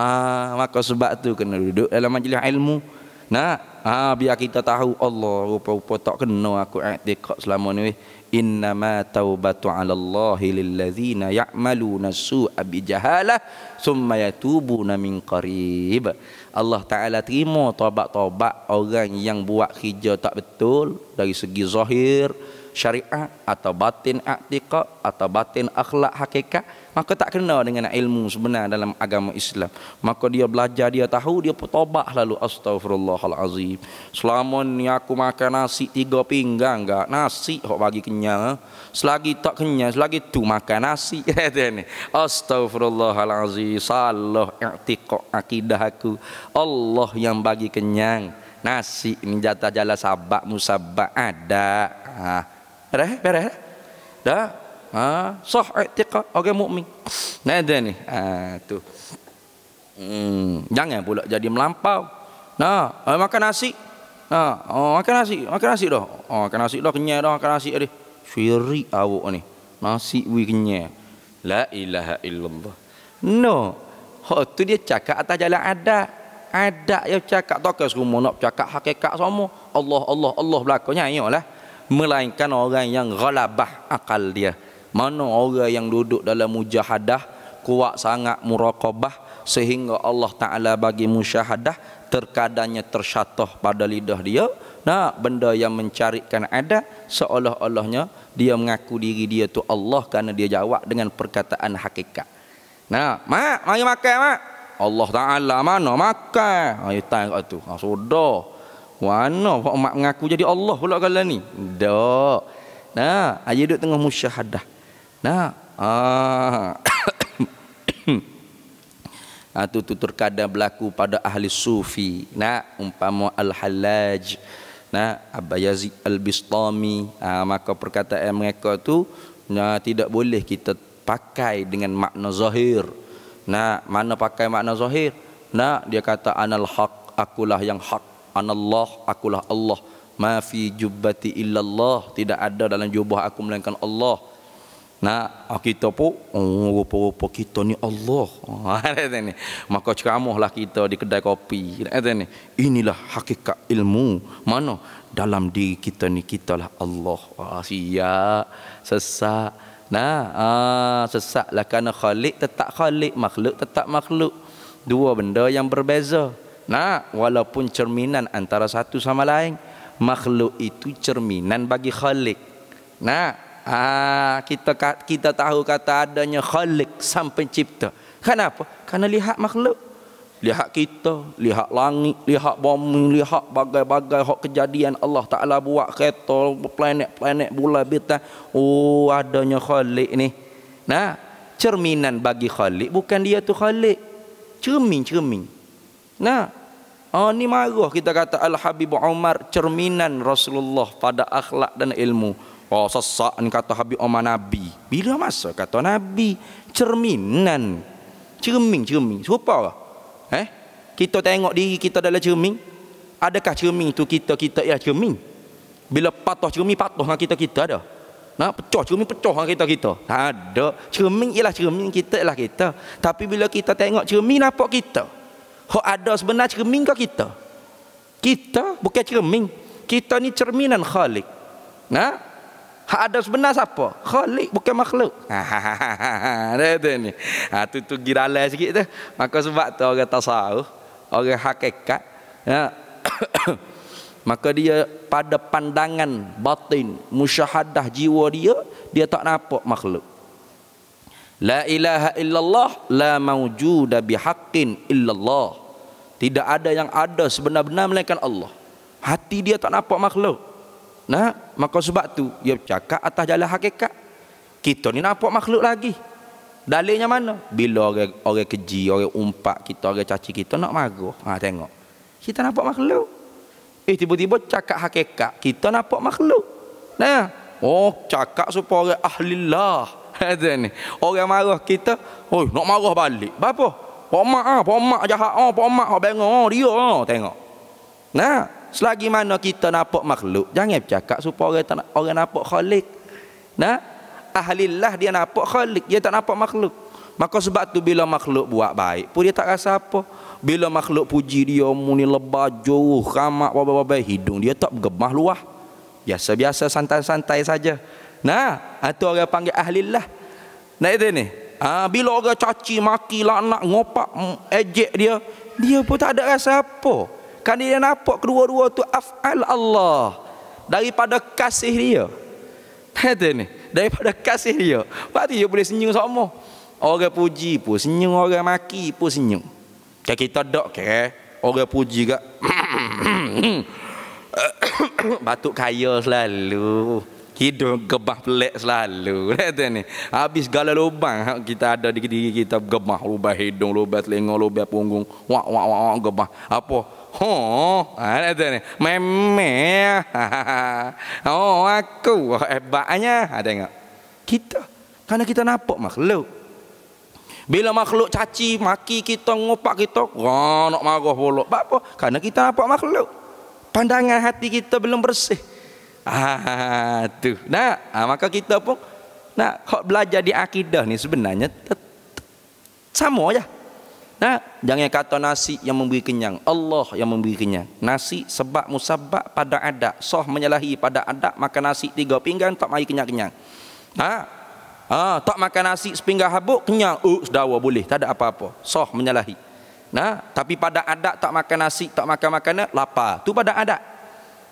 maka sebab tu kena duduk dalam majlis ilmu. Nah, ha, biar kita tahu Allah rupa-rupa tak kena aku etika selama ni. إنما توبة على الله للذين يعملون السوء بجهالة ثم يتوبون من قريب Allah Ta'ala terima taubat-taubat orang yang buat hijau tak betul dari segi zahir syariah atau batin aktiqat atau batin akhlak hakikat maka tak kena dengan ilmu sebenar dalam agama Islam maka dia belajar dia tahu dia bertobat lalu astagfirullahalazim selama ni aku makan nasi tiga pinggang enggak nasi hok bagi kenyang ha? selagi tak kenyang selagi tu makan nasi kata ni astagfirullahalazim salah i'tiqad akidah aku Allah yang bagi kenyang nasi ni jatah jala sabak musabak ada ha beres beres dah Ha, sah i'tiqad orang mukmin. Nah ada ni. Ha, tu. Hmm, jangan pula jadi melampau. Nah, ha, makan nasi. Ha, oh, makan nasi, makan nasi dah. Oh, makan nasi dah kenyang dah, makan nasi dah. Syirik awak ni. Nasi wi kenyang. La ilaha illallah. No. Ha, oh, tu dia cakap atas jalan adat. Adat yang cakap tokoh semua nak cakap hakikat semua. Allah Allah Allah belakangnya ialah melainkan orang yang ghalabah akal dia. Mana orang yang duduk dalam mujahadah kuat sangat muraqabah sehingga Allah Taala bagi musyahadah terkadangnya tersyatah pada lidah dia nak benda yang mencarikan ada seolah-olahnya dia mengaku diri dia tu Allah kerana dia jawab dengan perkataan hakikat. Nah, mak mari makan mak. Allah Taala mana makan? Ha ah, itu kat tu. Ha sudah. Mana pak mak mengaku jadi Allah pula kala ni? Dak. Nah, ayo duduk tengah musyahadah. Nah, ah. Atu ah, tutur kada berlaku pada ahli sufi. Nah, umpama Al-Hallaj. Nah, Abba Al-Bistami. Ah, maka perkataan mereka tu nah tidak boleh kita pakai dengan makna zahir. Nah, mana pakai makna zahir? Nah, dia kata anal haq, akulah yang hak. Anallah, akulah Allah. Ma fi jubbati illallah, tidak ada dalam jubah aku melainkan Allah nak ah, kita pun oh, rupa-rupa kita ni Allah ah, ni maka ceramahlah kita di kedai kopi ni inilah hakikat ilmu mana dalam diri kita ni kitalah Allah ah, siap sesak nah ah, sesaklah kerana khalik tetap khalik makhluk tetap makhluk dua benda yang berbeza nah walaupun cerminan antara satu sama lain makhluk itu cerminan bagi khalik nah Ah kita kita tahu kata adanya khaliq sampai cipta. Kenapa? Karena lihat makhluk Lihat kita, lihat langit, lihat bumi, lihat bagai-bagai hak kejadian Allah Ta'ala buat kereta, planet-planet, bulan, bintang. Oh, adanya khalik ni. Nah, cerminan bagi khalik bukan dia tu khalik. Cermin, cermin. Nah, oh, ni marah kita kata Al-Habib Umar cerminan Rasulullah pada akhlak dan ilmu. Oh sesak ni kata Habib Omar Nabi. Bila masa kata Nabi? Cerminan. Cermin, cermin. Serupa lah. Eh? Kita tengok diri kita dalam cermin. Adakah cermin itu kita, kita ialah ya, cermin? Bila patah cermin, patah dengan kita, kita ada. Nah, pecah cermin, pecah dengan kita, kita. Tak ada. Cermin ialah cermin, kita ialah kita. Tapi bila kita tengok cermin, nampak kita? Kalau ada sebenar cermin ke kita? Kita bukan cermin. Kita ni cerminan khalik. Nah, Hak ada sebenar siapa? Khalik bukan makhluk. Ha ha ha ha. ha, ha. ha tu tu giralah sikit tu. Maka sebab tu orang tasawuf, orang hakikat ya. Maka dia pada pandangan batin, musyahadah jiwa dia, dia tak nampak makhluk. La ilaha illallah la maujuda bihaqqin illallah. Tidak ada yang ada sebenar-benar melainkan Allah. Hati dia tak nampak makhluk. Nah, maka sebab tu dia cakap atas jalan hakikat. Kita ni nampak makhluk lagi. Dalilnya mana? Bila orang orang keji, orang umpat kita, orang caci kita nak marah. Ha tengok. Kita nampak makhluk. Eh tiba-tiba cakap hakikat, kita nampak makhluk. Nah. Oh, cakap supaya orang ahli Allah. Kata ni. Orang marah kita, oi, nak marah balik. Apa? Pak mak ah, pak jahat ah, pak mak ah, bengong ah, dia ah, tengok. Nah, Selagi mana kita nampak makhluk, jangan bercakap supaya orang, tak, orang nampak khalik. Nah, ahlillah dia nampak khalik, dia tak nampak makhluk. Maka sebab tu bila makhluk buat baik, pun dia tak rasa apa. Bila makhluk puji dia, muni lebah, jauh, ramak, apa-apa, hidung dia tak bergemah luah. Biasa-biasa, santai-santai saja. Nah, itu ha, orang panggil ahlillah. Nah, itu ni. Ah, bila orang caci, maki, nak ngopak, mm, ejek dia, dia pun tak ada rasa apa. Kerana dia nampak kedua-dua tu af'al Allah daripada kasih dia. Kata ni, daripada kasih dia. Berarti dia boleh senyum sama. Orang puji pun senyum, orang maki pun senyum. Kan kita dak ke? Eh? Orang puji gak. Batuk kaya selalu. Hidung gebah pelik selalu. Kata ni, habis segala lubang kita ada di kita gebah lubang hidung, lubang telinga, lubang punggung. Wak wak wak gebah. Apa? Oh, ada ada ni. Meme. Oh, aku hebatnya. Ada ah, tengok. Kita. Karena kita nampak makhluk. Bila makhluk caci, maki kita, ngopak kita, wah nak marah pula. Sebab apa? Karena kita nampak makhluk. Pandangan hati kita belum bersih. Ah, tu. Nah, maka kita pun nak kok belajar di akidah ni sebenarnya sama aja. Ya? Nah, jangan kata nasi yang memberi kenyang. Allah yang memberi kenyang. Nasi sebab musabak pada adat. Soh menyalahi pada adat makan nasi tiga pinggan tak mai kenyang-kenyang. Nah, ha? tak makan nasi sepinggan habuk kenyang. Uh, sedawa boleh. Tak ada apa-apa. Soh menyalahi. Nah, tapi pada adat tak makan nasi, tak makan makanan, lapar. Tu pada adat.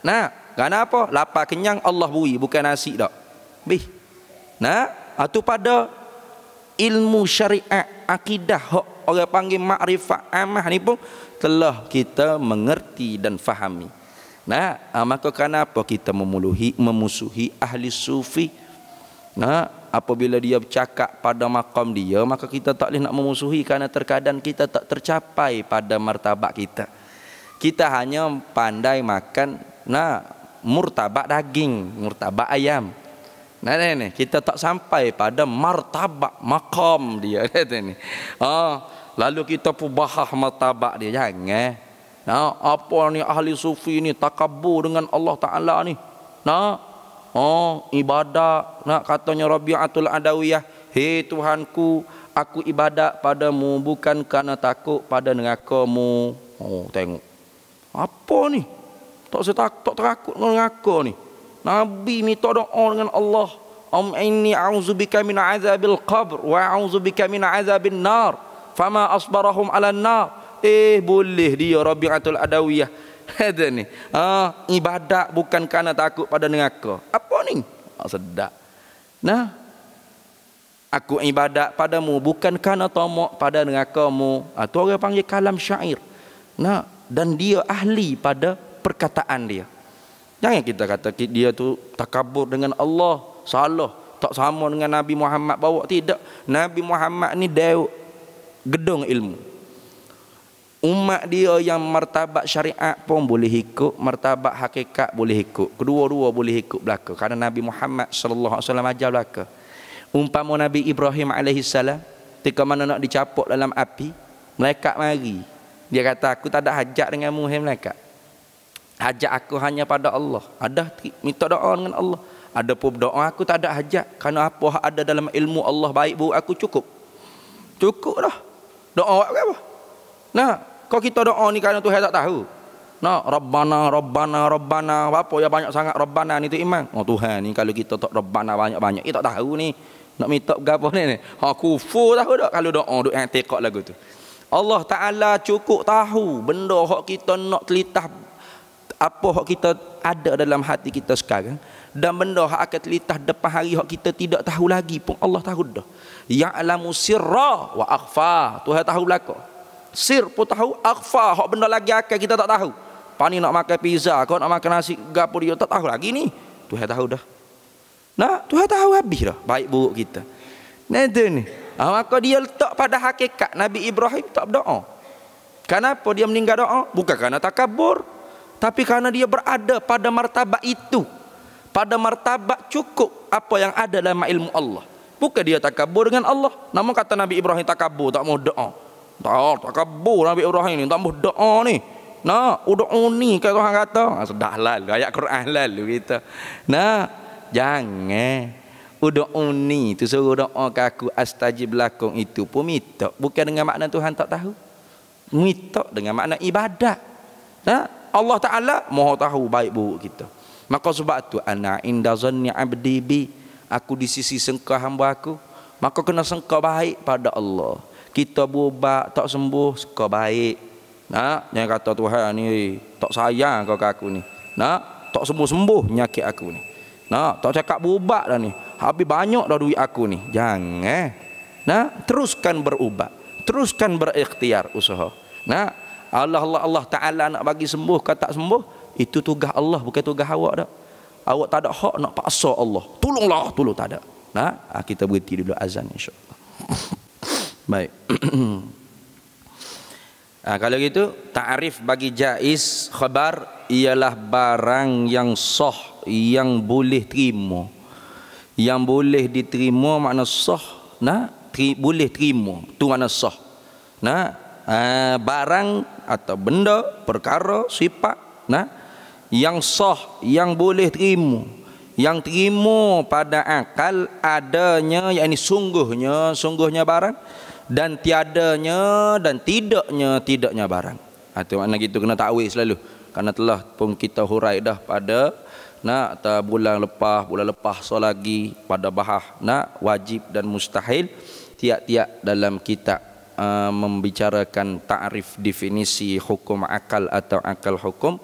Nah, kerana apa? Lapar kenyang Allah beri, bukan nasi dak. Bih. Nah, atau ah, pada ilmu syariat akidah hak orang panggil makrifat amah ni pun telah kita mengerti dan fahami. Nah, ah, maka kenapa kita memuluhi memusuhi ahli sufi? Nah, apabila dia bercakap pada makam dia, maka kita tak boleh nak memusuhi kerana terkadang kita tak tercapai pada martabat kita. Kita hanya pandai makan nah murtabak daging, murtabak ayam. Nah, nah, kita tak sampai pada martabak makam dia. Oh. lalu kita pubahah martabak dia jangan eh. nah apa ni ahli sufi ni takabur dengan Allah taala ni nah oh ibadah nak katanya Rabiatul Adawiyah hei tuhanku aku ibadah padamu bukan kerana takut pada neraka oh tengok apa ni tak saya tak, tak takut dengan neraka ni nabi minta doa dengan Allah Om ini a'udzubika min azabil qabr wa a'udzubika min azabin nar fama asbarahum ala na, eh boleh dia rabiatul adawiyah kata ni ha ibadat bukan kerana takut pada neraka apa ni oh, sedap nah aku ibadat padamu bukan kerana tamak pada neraka mu ha, tu orang panggil kalam syair nah dan dia ahli pada perkataan dia jangan kita kata dia tu takabur dengan Allah salah tak sama dengan Nabi Muhammad bawa tidak Nabi Muhammad ni dia gedung ilmu umat dia yang martabat syariat pun boleh ikut martabat hakikat boleh ikut kedua-dua boleh ikut belaka kerana Nabi Muhammad sallallahu alaihi wasallam ajar belaka umpama Nabi Ibrahim alaihi tika mana nak dicapuk dalam api melekat mari dia kata aku tak ada hajat dengan muhim melekat. hajat aku hanya pada Allah ada minta doa dengan Allah ada pun doa aku tak ada hajat kerana apa ada dalam ilmu Allah baik buruk aku cukup cukup dah Doa awak apa? Nah, kalau kita doa ni kerana Tuhan tak tahu. Nah, Rabbana, Rabbana, Rabbana. Apa yang banyak sangat Rabbana ni tu iman. Oh Tuhan ni kalau kita tak Rabbana banyak-banyak. Kita eh, tak tahu ni. Nak minta apa ni ni. Ha, kufur tahu tak kalau doa duk yang tekak lagu tu. Allah Ta'ala cukup tahu benda hak kita nak telitah apa hak kita ada dalam hati kita sekarang dan benda hak akan terlitah depan hari hak kita tidak tahu lagi pun Allah tahu dah. Ya'lamu sirra wa akhfa. Tuhan tahu belaka. Sir pun tahu, akhfa hak benda lagi akan kita tak tahu. Pani nak makan pizza, kau nak makan nasi gapo dia tak tahu lagi ni. Tuhan tahu dah. Nah, Tuhan tahu habis dah baik buruk kita. Nada ni. Ah, maka dia letak pada hakikat Nabi Ibrahim tak berdoa. Kenapa dia meninggal doa? Bukan kerana takabur. Tapi karena dia berada pada martabat itu pada martabat cukup apa yang ada dalam ilmu Allah. Bukan dia tak kabur dengan Allah. Namun kata Nabi Ibrahim tak kabur, tak mau doa. Tak, kabur Nabi Ibrahim ni, tak mau doa ni. Nah, udah uni kalau orang kata. Ah, sudah lalu, ayat Quran lalu kita. Nah, jangan. Udah uni tu suruh doa ke aku astajib lakum itu pun mitok. Bukan dengan makna Tuhan tak tahu. Mitok dengan makna ibadat. Nah, Allah Ta'ala mahu tahu baik buruk kita. Maka sebab tu ana inda zanni abdi bi aku di sisi sengka hamba aku, maka kena sengka baik pada Allah. Kita berubat tak sembuh sengka baik. Nak, yang kata Tuhan ni tak sayang kau ke aku ni. Nak, tak sembuh-sembuh nyakit aku ni. Nak, tak cakap berubat dah ni. Habis banyak dah duit aku ni. Jangan. Eh. Nak, teruskan berubah, Teruskan berikhtiar usaha. Nak, Allah Allah Allah Taala nak bagi sembuh ke tak sembuh, itu tugas Allah bukan tugas awak dah. Awak tak ada hak nak paksa Allah. Tolonglah, tolong tak ada. Nah, ha? kita berhenti dulu azan insya-Allah. Baik. ha, kalau gitu, ta'rif bagi jaiz khabar ialah barang yang sah yang boleh terima. Yang boleh diterima makna sah, nah, teri, boleh terima. Tu makna sah. Nah, ha, barang atau benda, perkara, sifat, nah, yang sah yang boleh terima yang terima pada akal adanya yakni sungguhnya sungguhnya barang dan tiadanya dan tidaknya tidaknya barang atau ha, mana gitu kena takwil selalu karena telah pun kita hurai dah pada nak bulan lepas bulan lepas so lagi pada bahah nak wajib dan mustahil tiap-tiap dalam kita uh, ha, membicarakan takrif definisi hukum akal atau akal hukum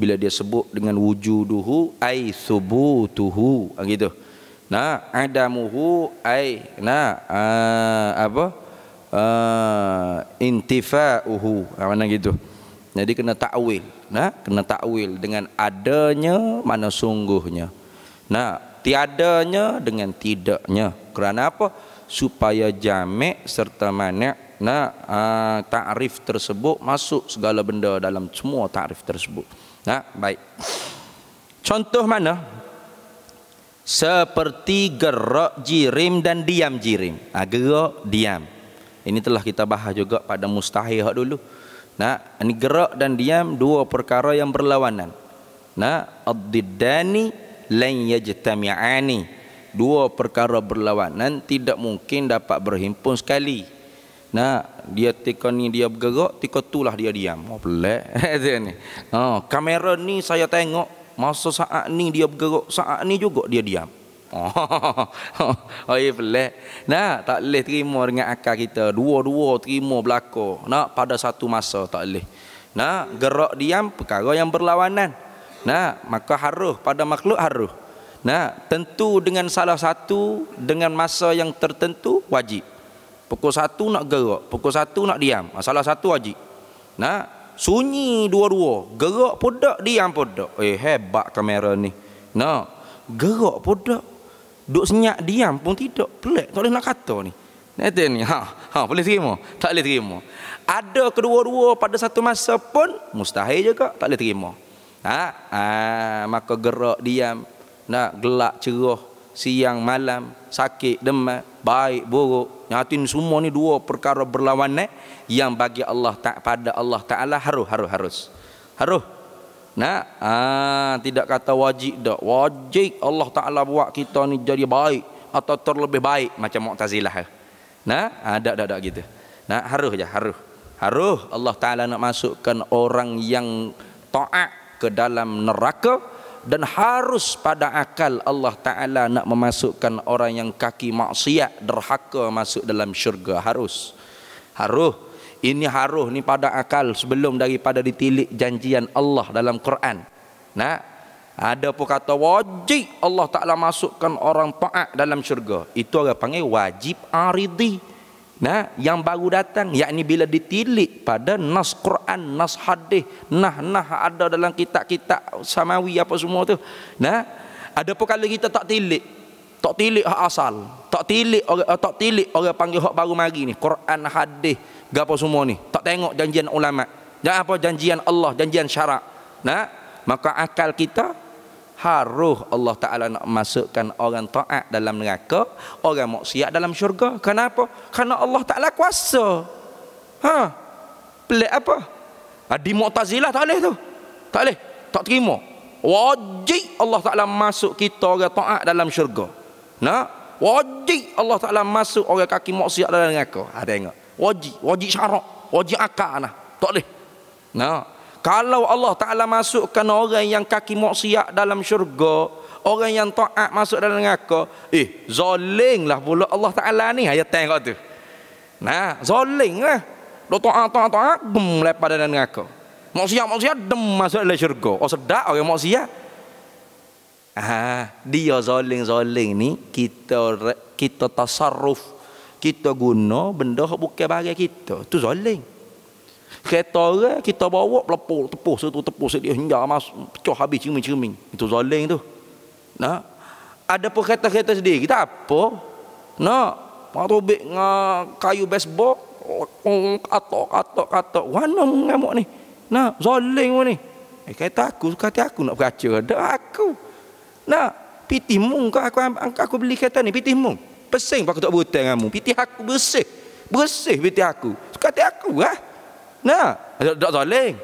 bila dia sebut dengan wujuduhu ai subutuhu ah, gitu nah adamuhu ai nah uh, apa uh, intifa'uhu mana gitu jadi kena takwil nah kena takwil dengan adanya mana sungguhnya nah tiadanya dengan tidaknya kerana apa supaya jamak serta mana nah uh, takrif tersebut masuk segala benda dalam semua takrif tersebut Nah, ha, baik. Contoh mana? Seperti gerak jirim dan diam jirim. Ha, gerak, diam. Ini telah kita bahas juga pada mustahil dulu. Nah, ini gerak dan diam dua perkara yang berlawanan. Nah, ad-diddani lain yajtami'ani. Dua perkara berlawanan tidak mungkin dapat berhimpun sekali. Nah, dia tika ni dia bergerak, tika tu lah dia diam. Oh, pelik. Eh, ni. Oh, kamera ni saya tengok, masa saat ni dia bergerak, saat ni juga dia diam. Oh, oh, oh, pelik. Nah, tak boleh terima dengan akal kita. Dua-dua terima berlaku. Nah, pada satu masa tak boleh. Nah, gerak diam, perkara yang berlawanan. Nah, maka haruh pada makhluk haruh. Nah, tentu dengan salah satu, dengan masa yang tertentu, wajib. Pukul satu nak gerak, pukul satu nak diam. Masalah ah, satu aji. Nah, sunyi dua-dua. Gerak pun tak, diam pun tak. Eh, hebat kamera ni. Nah, gerak pun tak. Duk senyap, diam pun tidak. Pelik, tak boleh nak kata ni. Nanti ni, ha, ha, boleh terima. Tak boleh terima. Ada kedua-dua pada satu masa pun, mustahil juga, tak boleh terima. Nah, ha, ha, maka gerak, diam. Nah, gelak, ceroh. Siang, malam, sakit, demam, baik, buruk, Nyatin semua ni dua perkara berlawanan eh? yang bagi Allah tak pada Allah Taala harus harus harus. Harus. Nah, ah, tidak kata wajib dak. Wajib Allah Taala buat kita ni jadi baik atau terlebih baik macam Mu'tazilah. Nah, ha, ada ah, dak dak gitu. Nah, harus je, harus. Harus Allah Taala nak masukkan orang yang taat ke dalam neraka dan harus pada akal Allah Ta'ala nak memasukkan orang yang kaki maksiat derhaka masuk dalam syurga harus harus ini harus ni pada akal sebelum daripada ditilik janjian Allah dalam Quran nak ada pun kata wajib Allah Ta'ala masukkan orang taat dalam syurga itu orang panggil wajib aridi Nah, yang baru datang yakni bila ditilik pada nas Quran, nas hadis, nah nah ada dalam kitab-kitab samawi apa semua tu. Nah, ada adapun kalau kita tak tilik, tak tilik hak asal, tak tilik orang eh, tak tilik orang panggil hak baru mari ni, Quran, hadis, gapo semua ni, tak tengok janjian ulama. Dan apa janjian Allah, janjian syarak. Nah, maka akal kita haruh Allah Ta'ala nak masukkan orang ta'at dalam neraka, orang maksiat dalam syurga. Kenapa? Karena Allah Ta'ala kuasa. Ha? Pelik apa? Ah, di Mu'tazilah tak boleh tu. Tak boleh. Tak terima. Wajib Allah Ta'ala masuk kita orang ta'at dalam syurga. Nah, Wajib Allah Ta'ala masuk orang kaki maksiat dalam neraka. Ada ah, tengok. Wajib. Wajib syarat. Wajib akal. Nah. Tak boleh. Nah. Kalau Allah Ta'ala masukkan orang yang kaki maksiat dalam syurga Orang yang taat masuk dalam neraka Eh, lah pula Allah Ta'ala ni Ayat tengok tu Nah, zaling lah Dia taat, taat, taat Bum, lepas dalam neraka Maksiat, maksiat, dem masuk dalam syurga Oh sedap orang okay, maksiat Ah dia zaling-zaling ni kita kita tasarruf kita guna benda bukan bagi kita tu zaling Kereta orang kita bawa pelapuk, tepuh satu tepuh sedih hingga masuk pecah habis cermin-cermin. Itu zalim tu. Nah. Ada pun kereta-kereta sendiri kita apa? Nah, marubik dengan kayu baseball oh, katok katok Mana mengamuk ni? Nah, zalim ni. Eh, kereta aku suka aku nak beraca dah aku. Nah, pitih mung kau aku aku beli kereta ni pitih mung. Pesing aku tak berhutang dengan mung. Pitih aku bersih. Bersih pitih aku. Suka aku lah. Ha? Nah, tak zalim.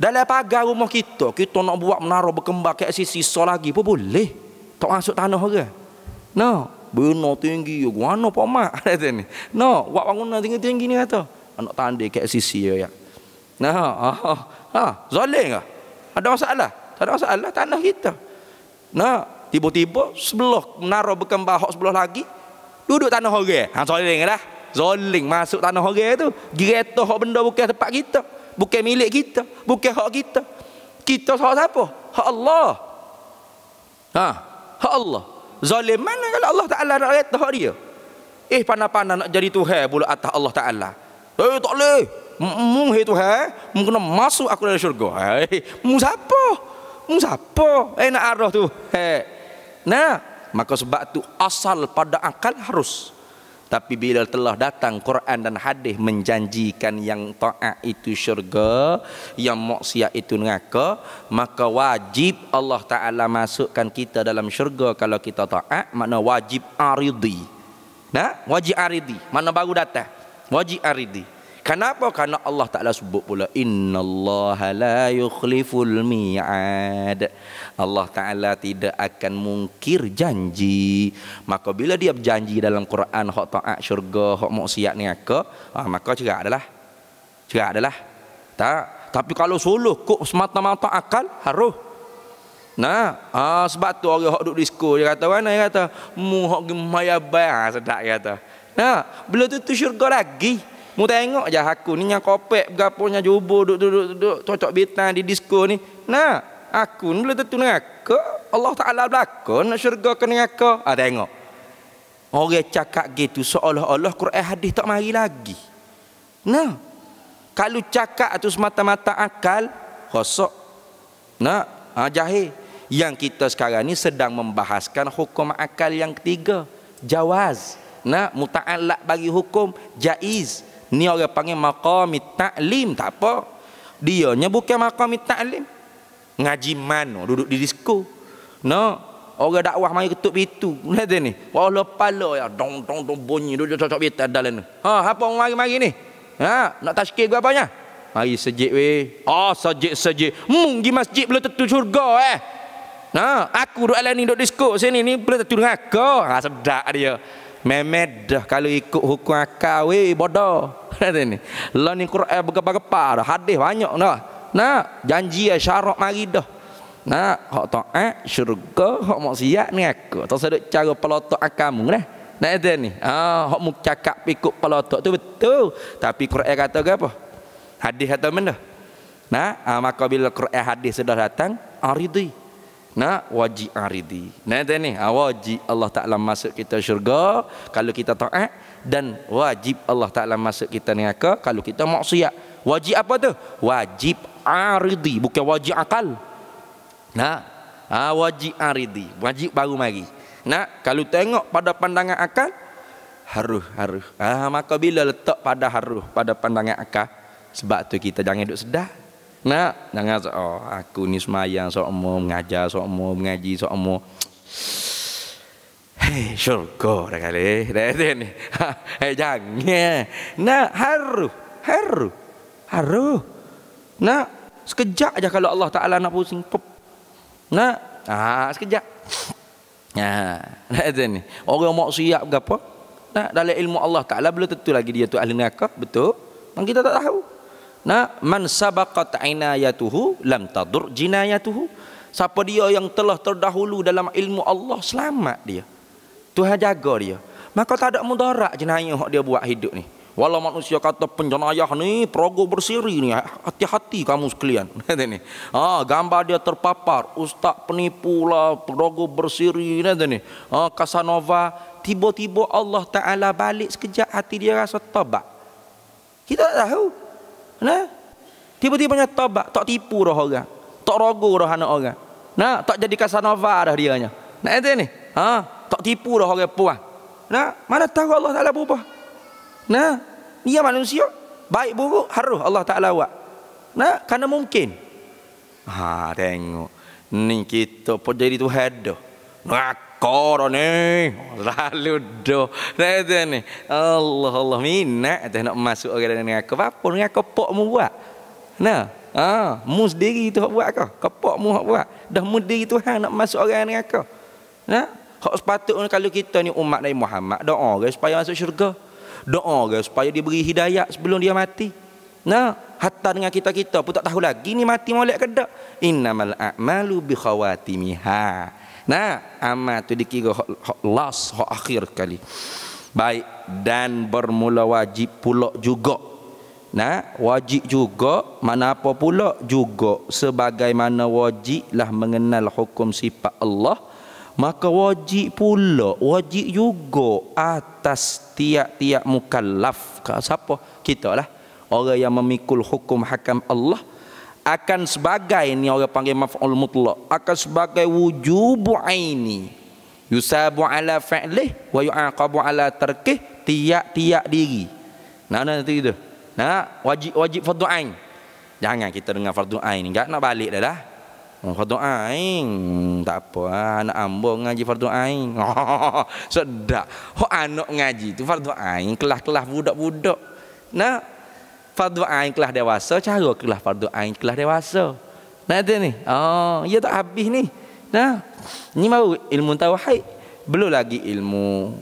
Dalam pagar rumah kita, kita nak buat menara berkembang ke sisi sisa lagi pun boleh. Tak masuk tanah orang. No, bina tinggi guano poma ada ni. No, buat bangunan tinggi-tinggi ni kata. Anak tanda ke sisi ya. ya. Nah, ha, ha, ha, ha zalim Ada masalah? Tak ada masalah tanah kita. Nah, tiba-tiba sebelah menara berkembang hok sebelah lagi duduk tanah orang. Ha zalim lah. Zoling masuk tanah orang tu. Gereta hak benda bukan tempat kita. Bukan milik kita. Bukan hak kita. Kita hak siapa? Hak Allah. Ha. Hak Allah. Zalim mana kalau Allah Ta'ala nak reta hak dia? Eh panah-panah nak jadi Tuhan pula atas Allah Ta'ala. Eh tak boleh. Mu hei Tuhan. Mu kena masuk aku dalam syurga. Eh, mu siapa? Mu siapa? Eh nak arah tu. Eh. Nah. Maka sebab tu asal pada akal harus. Harus. Tapi bila telah datang Quran dan hadis menjanjikan yang taat itu syurga, yang maksiat itu neraka, maka wajib Allah Taala masukkan kita dalam syurga kalau kita taat, makna wajib aridi. Nah, wajib aridi. Mana baru datang? Wajib aridi. Kenapa? Karena Allah Ta'ala sebut pula Innallaha la yukhliful mi'ad Allah Ta'ala tidak akan mungkir janji Maka bila dia berjanji dalam Quran Hak taat syurga, hak maksiat ni aku ah, Maka juga adalah Juga adalah Tak tapi kalau suluh kok semata-mata akal haruh. Nah, ah, sebab tu orang hok duk disko dia kata mana dia kata mu hok gemaya bayar sedak dia kata. Nah, tu tu syurga lagi. Mu tengok je aku ni yang kopek berapanya jubo duduk duduk duduk cocok bitan di disko ni. Nah, aku ni boleh tentu dengan aku. Allah Taala belakon nak syurga kena dengan aku. Ah tengok. Orang cakap gitu seolah-olah Quran hadis tak mari lagi. Nah. Kalau cakap tu semata-mata akal, khosok. Nah, ha, jahil. Yang kita sekarang ni sedang membahaskan hukum akal yang ketiga. Jawaz. Nah, muta'alak bagi hukum. Jaiz. Ni orang panggil maqami taklim Tak apa. Dianya bukan maqami ta'lim. Ngaji mana? Duduk di disko. No. Orang dakwah mari ketuk pintu. Lihat ni. Walau pala ya. Dong, dong, dong bunyi. Duduk cocok pintu dalam ni. Ha, apa orang mari-mari ni? Ha, nak tashkir gua apanya? Mari sejik weh. Oh, sejik, sejik. Mungkin masjid belum tentu syurga eh. Nah, ha, aku duduk alam ni, duduk disko sini ni, boleh tertutup dengan aku. Ha, sedap dia. Memed dah kalau ikut hukum akal we bodoh. Kata ni. Lah ni Quran bergepar-gepar dah. Hadis banyak dah. Nak janji syarat mari dah. Nak hak taat syurga hak maksiat ni aku. Tak sedek cara pelotok akamu dah. Nak kata ni. Ah hak mu cakap ikut pelotok tu betul. Tapi Quran kata ke apa? Hadis kata mana? Nah, ah, maka bila Quran hadis sudah datang, aridi nak wajib aridi. Nanti ni, ha, waji Allah Ta'ala masuk kita syurga kalau kita taat dan wajib Allah Ta'ala masuk kita ni aka kalau kita maksiat. Wajib apa tu? Wajib aridi, bukan wajib akal. Nak, ha, wajib aridi, wajib baru mari. Nak, kalau tengok pada pandangan akal, haruh, haruh. Ah, maka bila letak pada haruh, pada pandangan akal, sebab tu kita jangan duduk sedar. Nak, jangan so, oh, aku ni semayang sok mengajar, ngajar sok umum, ngaji sok umum. Hei, syurga dah kali. Dah ada ni. Hei, jangan. Nak, haru. Haru. Haru. Nak, sekejap aja kalau Allah Ta'ala nak pusing. Pup. Nak, ah, sekejap. Nah, ada ni. Orang mau siap ke apa? Nak, dalam ilmu Allah Ta'ala, belum tentu lagi dia tu ahli neraka. Betul. Dan kita tak tahu na man sabaqat inayatuhu lam tadur jinayatuhu siapa dia yang telah terdahulu dalam ilmu Allah selamat dia Tuhan jaga dia maka tak ada mudarat jenayah hak dia buat hidup ni walau manusia kata penjenayah ni perogo bersiri ni hati-hati kamu sekalian kata ni ah gambar dia terpapar ustaz penipu lah perogo bersiri kata ni ah Casanova, tiba-tiba Allah taala balik sekejap hati dia rasa tobat kita tak tahu Nah. Tiba-tiba nya tobat, tak tipu roh orang. Tak rogo roh anak orang. Nah, tak jadi kasanova dah dia nya. Nak ente ni? Ha, tak tipu roh orang puas. Nah, mana tahu Allah Taala berubah. Nah, dia manusia baik buruk harus Allah Taala buat. Nah, karena mungkin. Ha, tengok. Ni kita pun jadi tu hadah. Nak kor ni lalu do saya ni Allah Allah minat teh nak masuk orang ni aku apa dengan aku pok mu buat nah ha ah, mu sendiri tu buat kau kepok mu buat dah mu diri Tuhan nak masuk orang ni aku nah kau sepatutnya kalau kita ni umat Nabi Muhammad doa guys supaya masuk syurga doa guys supaya diberi hidayah sebelum dia mati nah hatta dengan kita-kita pun tak tahu lagi ni mati molek ke tak innamal a'malu bi khawatimiha Nah, amma tu dikira last hak akhir kali. Baik dan bermula wajib pula juga. Nah, wajib juga mana apa pula juga sebagaimana wajiblah mengenal hukum sifat Allah maka wajib pula wajib juga atas tiap-tiap mukallaf siapa kita lah orang yang memikul hukum hakam Allah akan sebagai ini orang panggil maf'ul mutlak akan sebagai wujubu aini yusabu ala fa'lih wa yu'aqabu ala tarkih tiak-tiak diri nah nah itu itu nah wajib wajib fardu ain jangan kita dengar fardu ain enggak nak balik dah dah oh, fardu ain tak apa lah. anak ambo ngaji fardu ain Oh, sedak oh, anak ngaji itu fardu ain Kelah kelah budak-budak nah fardu ain kelas dewasa cara kelas fardu ain kelas dewasa nak ni oh ya tak habis ni nah ni baru ilmu tauhid belum lagi ilmu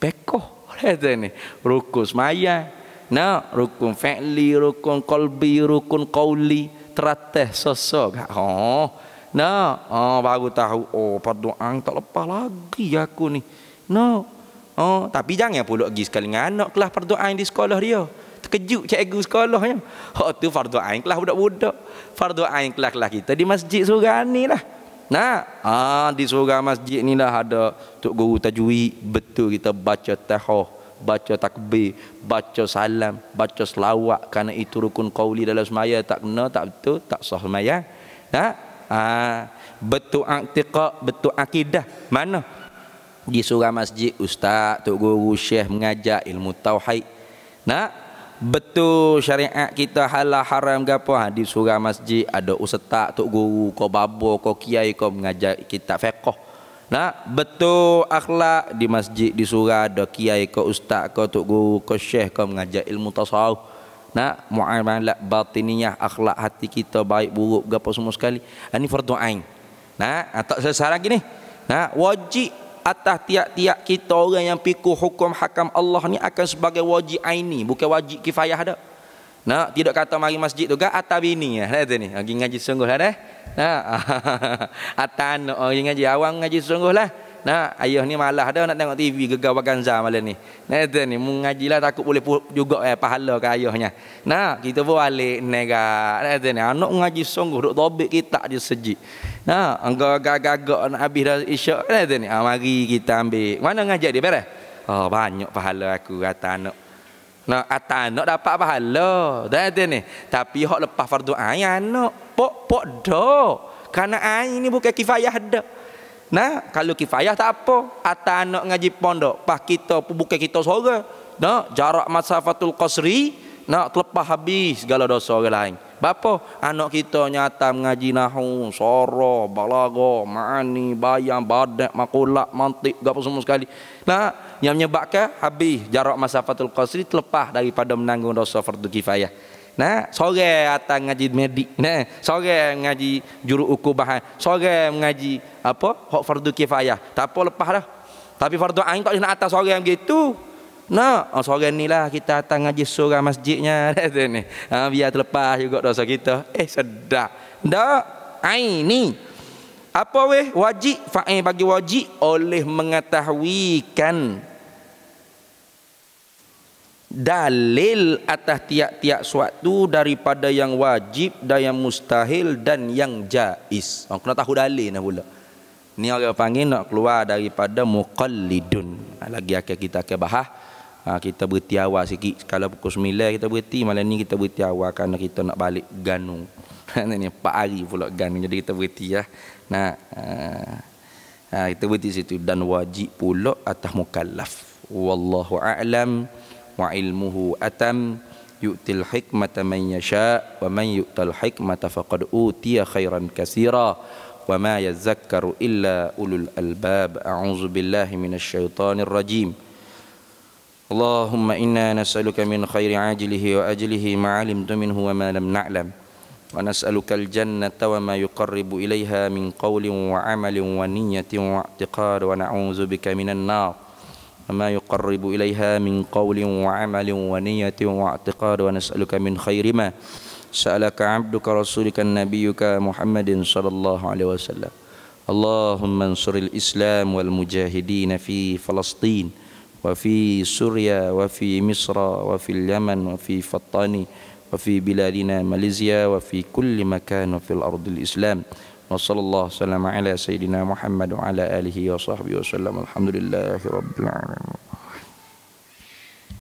pekoh kata ni rukun semaya nah rukun fa'li rukun qalbi rukun qauli teratah sosok oh nah oh baru tahu oh fardu ain tak lepas lagi aku ni nah Oh, tapi jangan pula pergi sekali dengan anak kelas perdoaan di sekolah dia terkejut cikgu sekolahnya. Hak tu fardu ain kelas budak-budak. Fardu ain kelas-kelas kita di masjid surah lah. Nah, ha, ah di surah masjid ni lah ada tok guru tajwid, betul kita baca tahoh baca takbir, baca salam, baca selawat kerana itu rukun qauli dalam semaya tak kena, tak betul, tak sah semaya. Nah, ha, ah betul aqidah, betul akidah. Mana? Di surah masjid ustaz, tok guru, syekh mengajar ilmu tauhid. Nah, betul syariat kita halal haram gapo ha, di surah masjid ada ustaz tok guru kau babo kau kiai kau mengajar kita fiqh nah betul akhlak di masjid di surah ada kiai kau ustaz kau tok guru kau syekh kau mengajar ilmu tasawuf nak muamalat batiniah akhlak hati kita baik buruk gapo semua sekali ini ha, fardu ain nah ha, tak selesai lagi ni nah wajib atas tiap-tiap kita orang yang pikul hukum hakam Allah ni akan sebagai wajib aini bukan wajib kifayah dah Nah, tidak kata mari masjid tu kan atas bini ya dah ni lagi ngaji sungguh lah dah nah atan orang ngaji awang ngaji sungguh lah Nah, ayah ni malas dah nak tengok TV gegar waganza malam ni. Nah, itu ni mengajilah takut boleh pu- juga eh pahala ke ayahnya. Nah, kita berbalik nega. Nah, itu ni anak mengaji sungguh duk tobik kita je sejik. Nah, enggak gagak-gagak nak habis dah isyak. Nah, itu ni ah, mari kita ambil. Mana ngajak dia beres? Oh, banyak pahala aku kata anak. Nah, kata anak dapat pahala. Nah, itu ni. Tapi hok lepas fardu ain anak pok-pok do. Karena ain ni bukan kifayah dah. Nah, kalau kifayah tak apa. Atau anak ngaji pondok. Pas kita, buka kita seorang. Nah, jarak masafatul qasri. Nak terlepas habis segala dosa orang lain. Bapa anak kita nyata mengaji nahu, soro, balago, mani, bayam badak, makulak, mantik, gapo semua sekali. Nah, yang menyebabkan habis jarak masafatul qasri terlepas daripada menanggung dosa fardu kifayah. Nah, sore atang ngaji medik, nah, sore ngaji juru ukubah, sore ngaji apa? Hak fardu kifayah. Tak apa lepas dah. Tapi fardu ain tak nak atas sore yang gitu. Nah, oh, sore inilah kita atang ngaji seorang masjidnya ni. Nah, ha, biar terlepas juga dosa kita. Eh, sedap. Ndak ain ni. Apa weh wajib fa'in eh, bagi wajib oleh mengetahui kan dalil atas tiap-tiap suatu daripada yang wajib dan yang mustahil dan yang jais. Orang oh, kena tahu dalil nak pula. Ni orang panggil nak keluar daripada muqallidun. Ha, lagi akan kita akan bahas Ha, kita berhenti awal sikit kalau pukul 9 kita berhenti malam ni kita berhenti awal kerana kita nak balik ganung. ni 4 hari pula ganung. jadi kita berhenti ya. nah ha, ha, kita berhenti situ dan wajib pula atas mukallaf wallahu a'lam وعلمه أتم يؤتي الحكمة من يشاء ومن يؤت الحكمة فقد أوتي خيرا كثيرا وما يذكر إلا أولو الألباب أعوذ بالله من الشيطان الرجيم اللهم إنا نسألك من خير عاجله وأجله ما علمت منه وما لم نعلم ونسألك الجنة وما يقرب إليها من قول وعمل ونية واعتقاد ونعوذ بك من النار ما يقرب إليها من قول وعمل ونية واعتقاد ونسألك من خير ما سألك عبدك رسولك نبيك محمد صلى الله عليه وسلم اللهم انصر الإسلام والمجاهدين في فلسطين وفي سوريا وفي مصر وفي اليمن وفي فطاني وفي بلادنا ماليزيا وفي كل مكان في الأرض الإسلام wa sallallahu alaihi wasallam ala sayidina Muhammad wa ala alihi wa sahbihi wasallam alhamdulillahirabbil alamin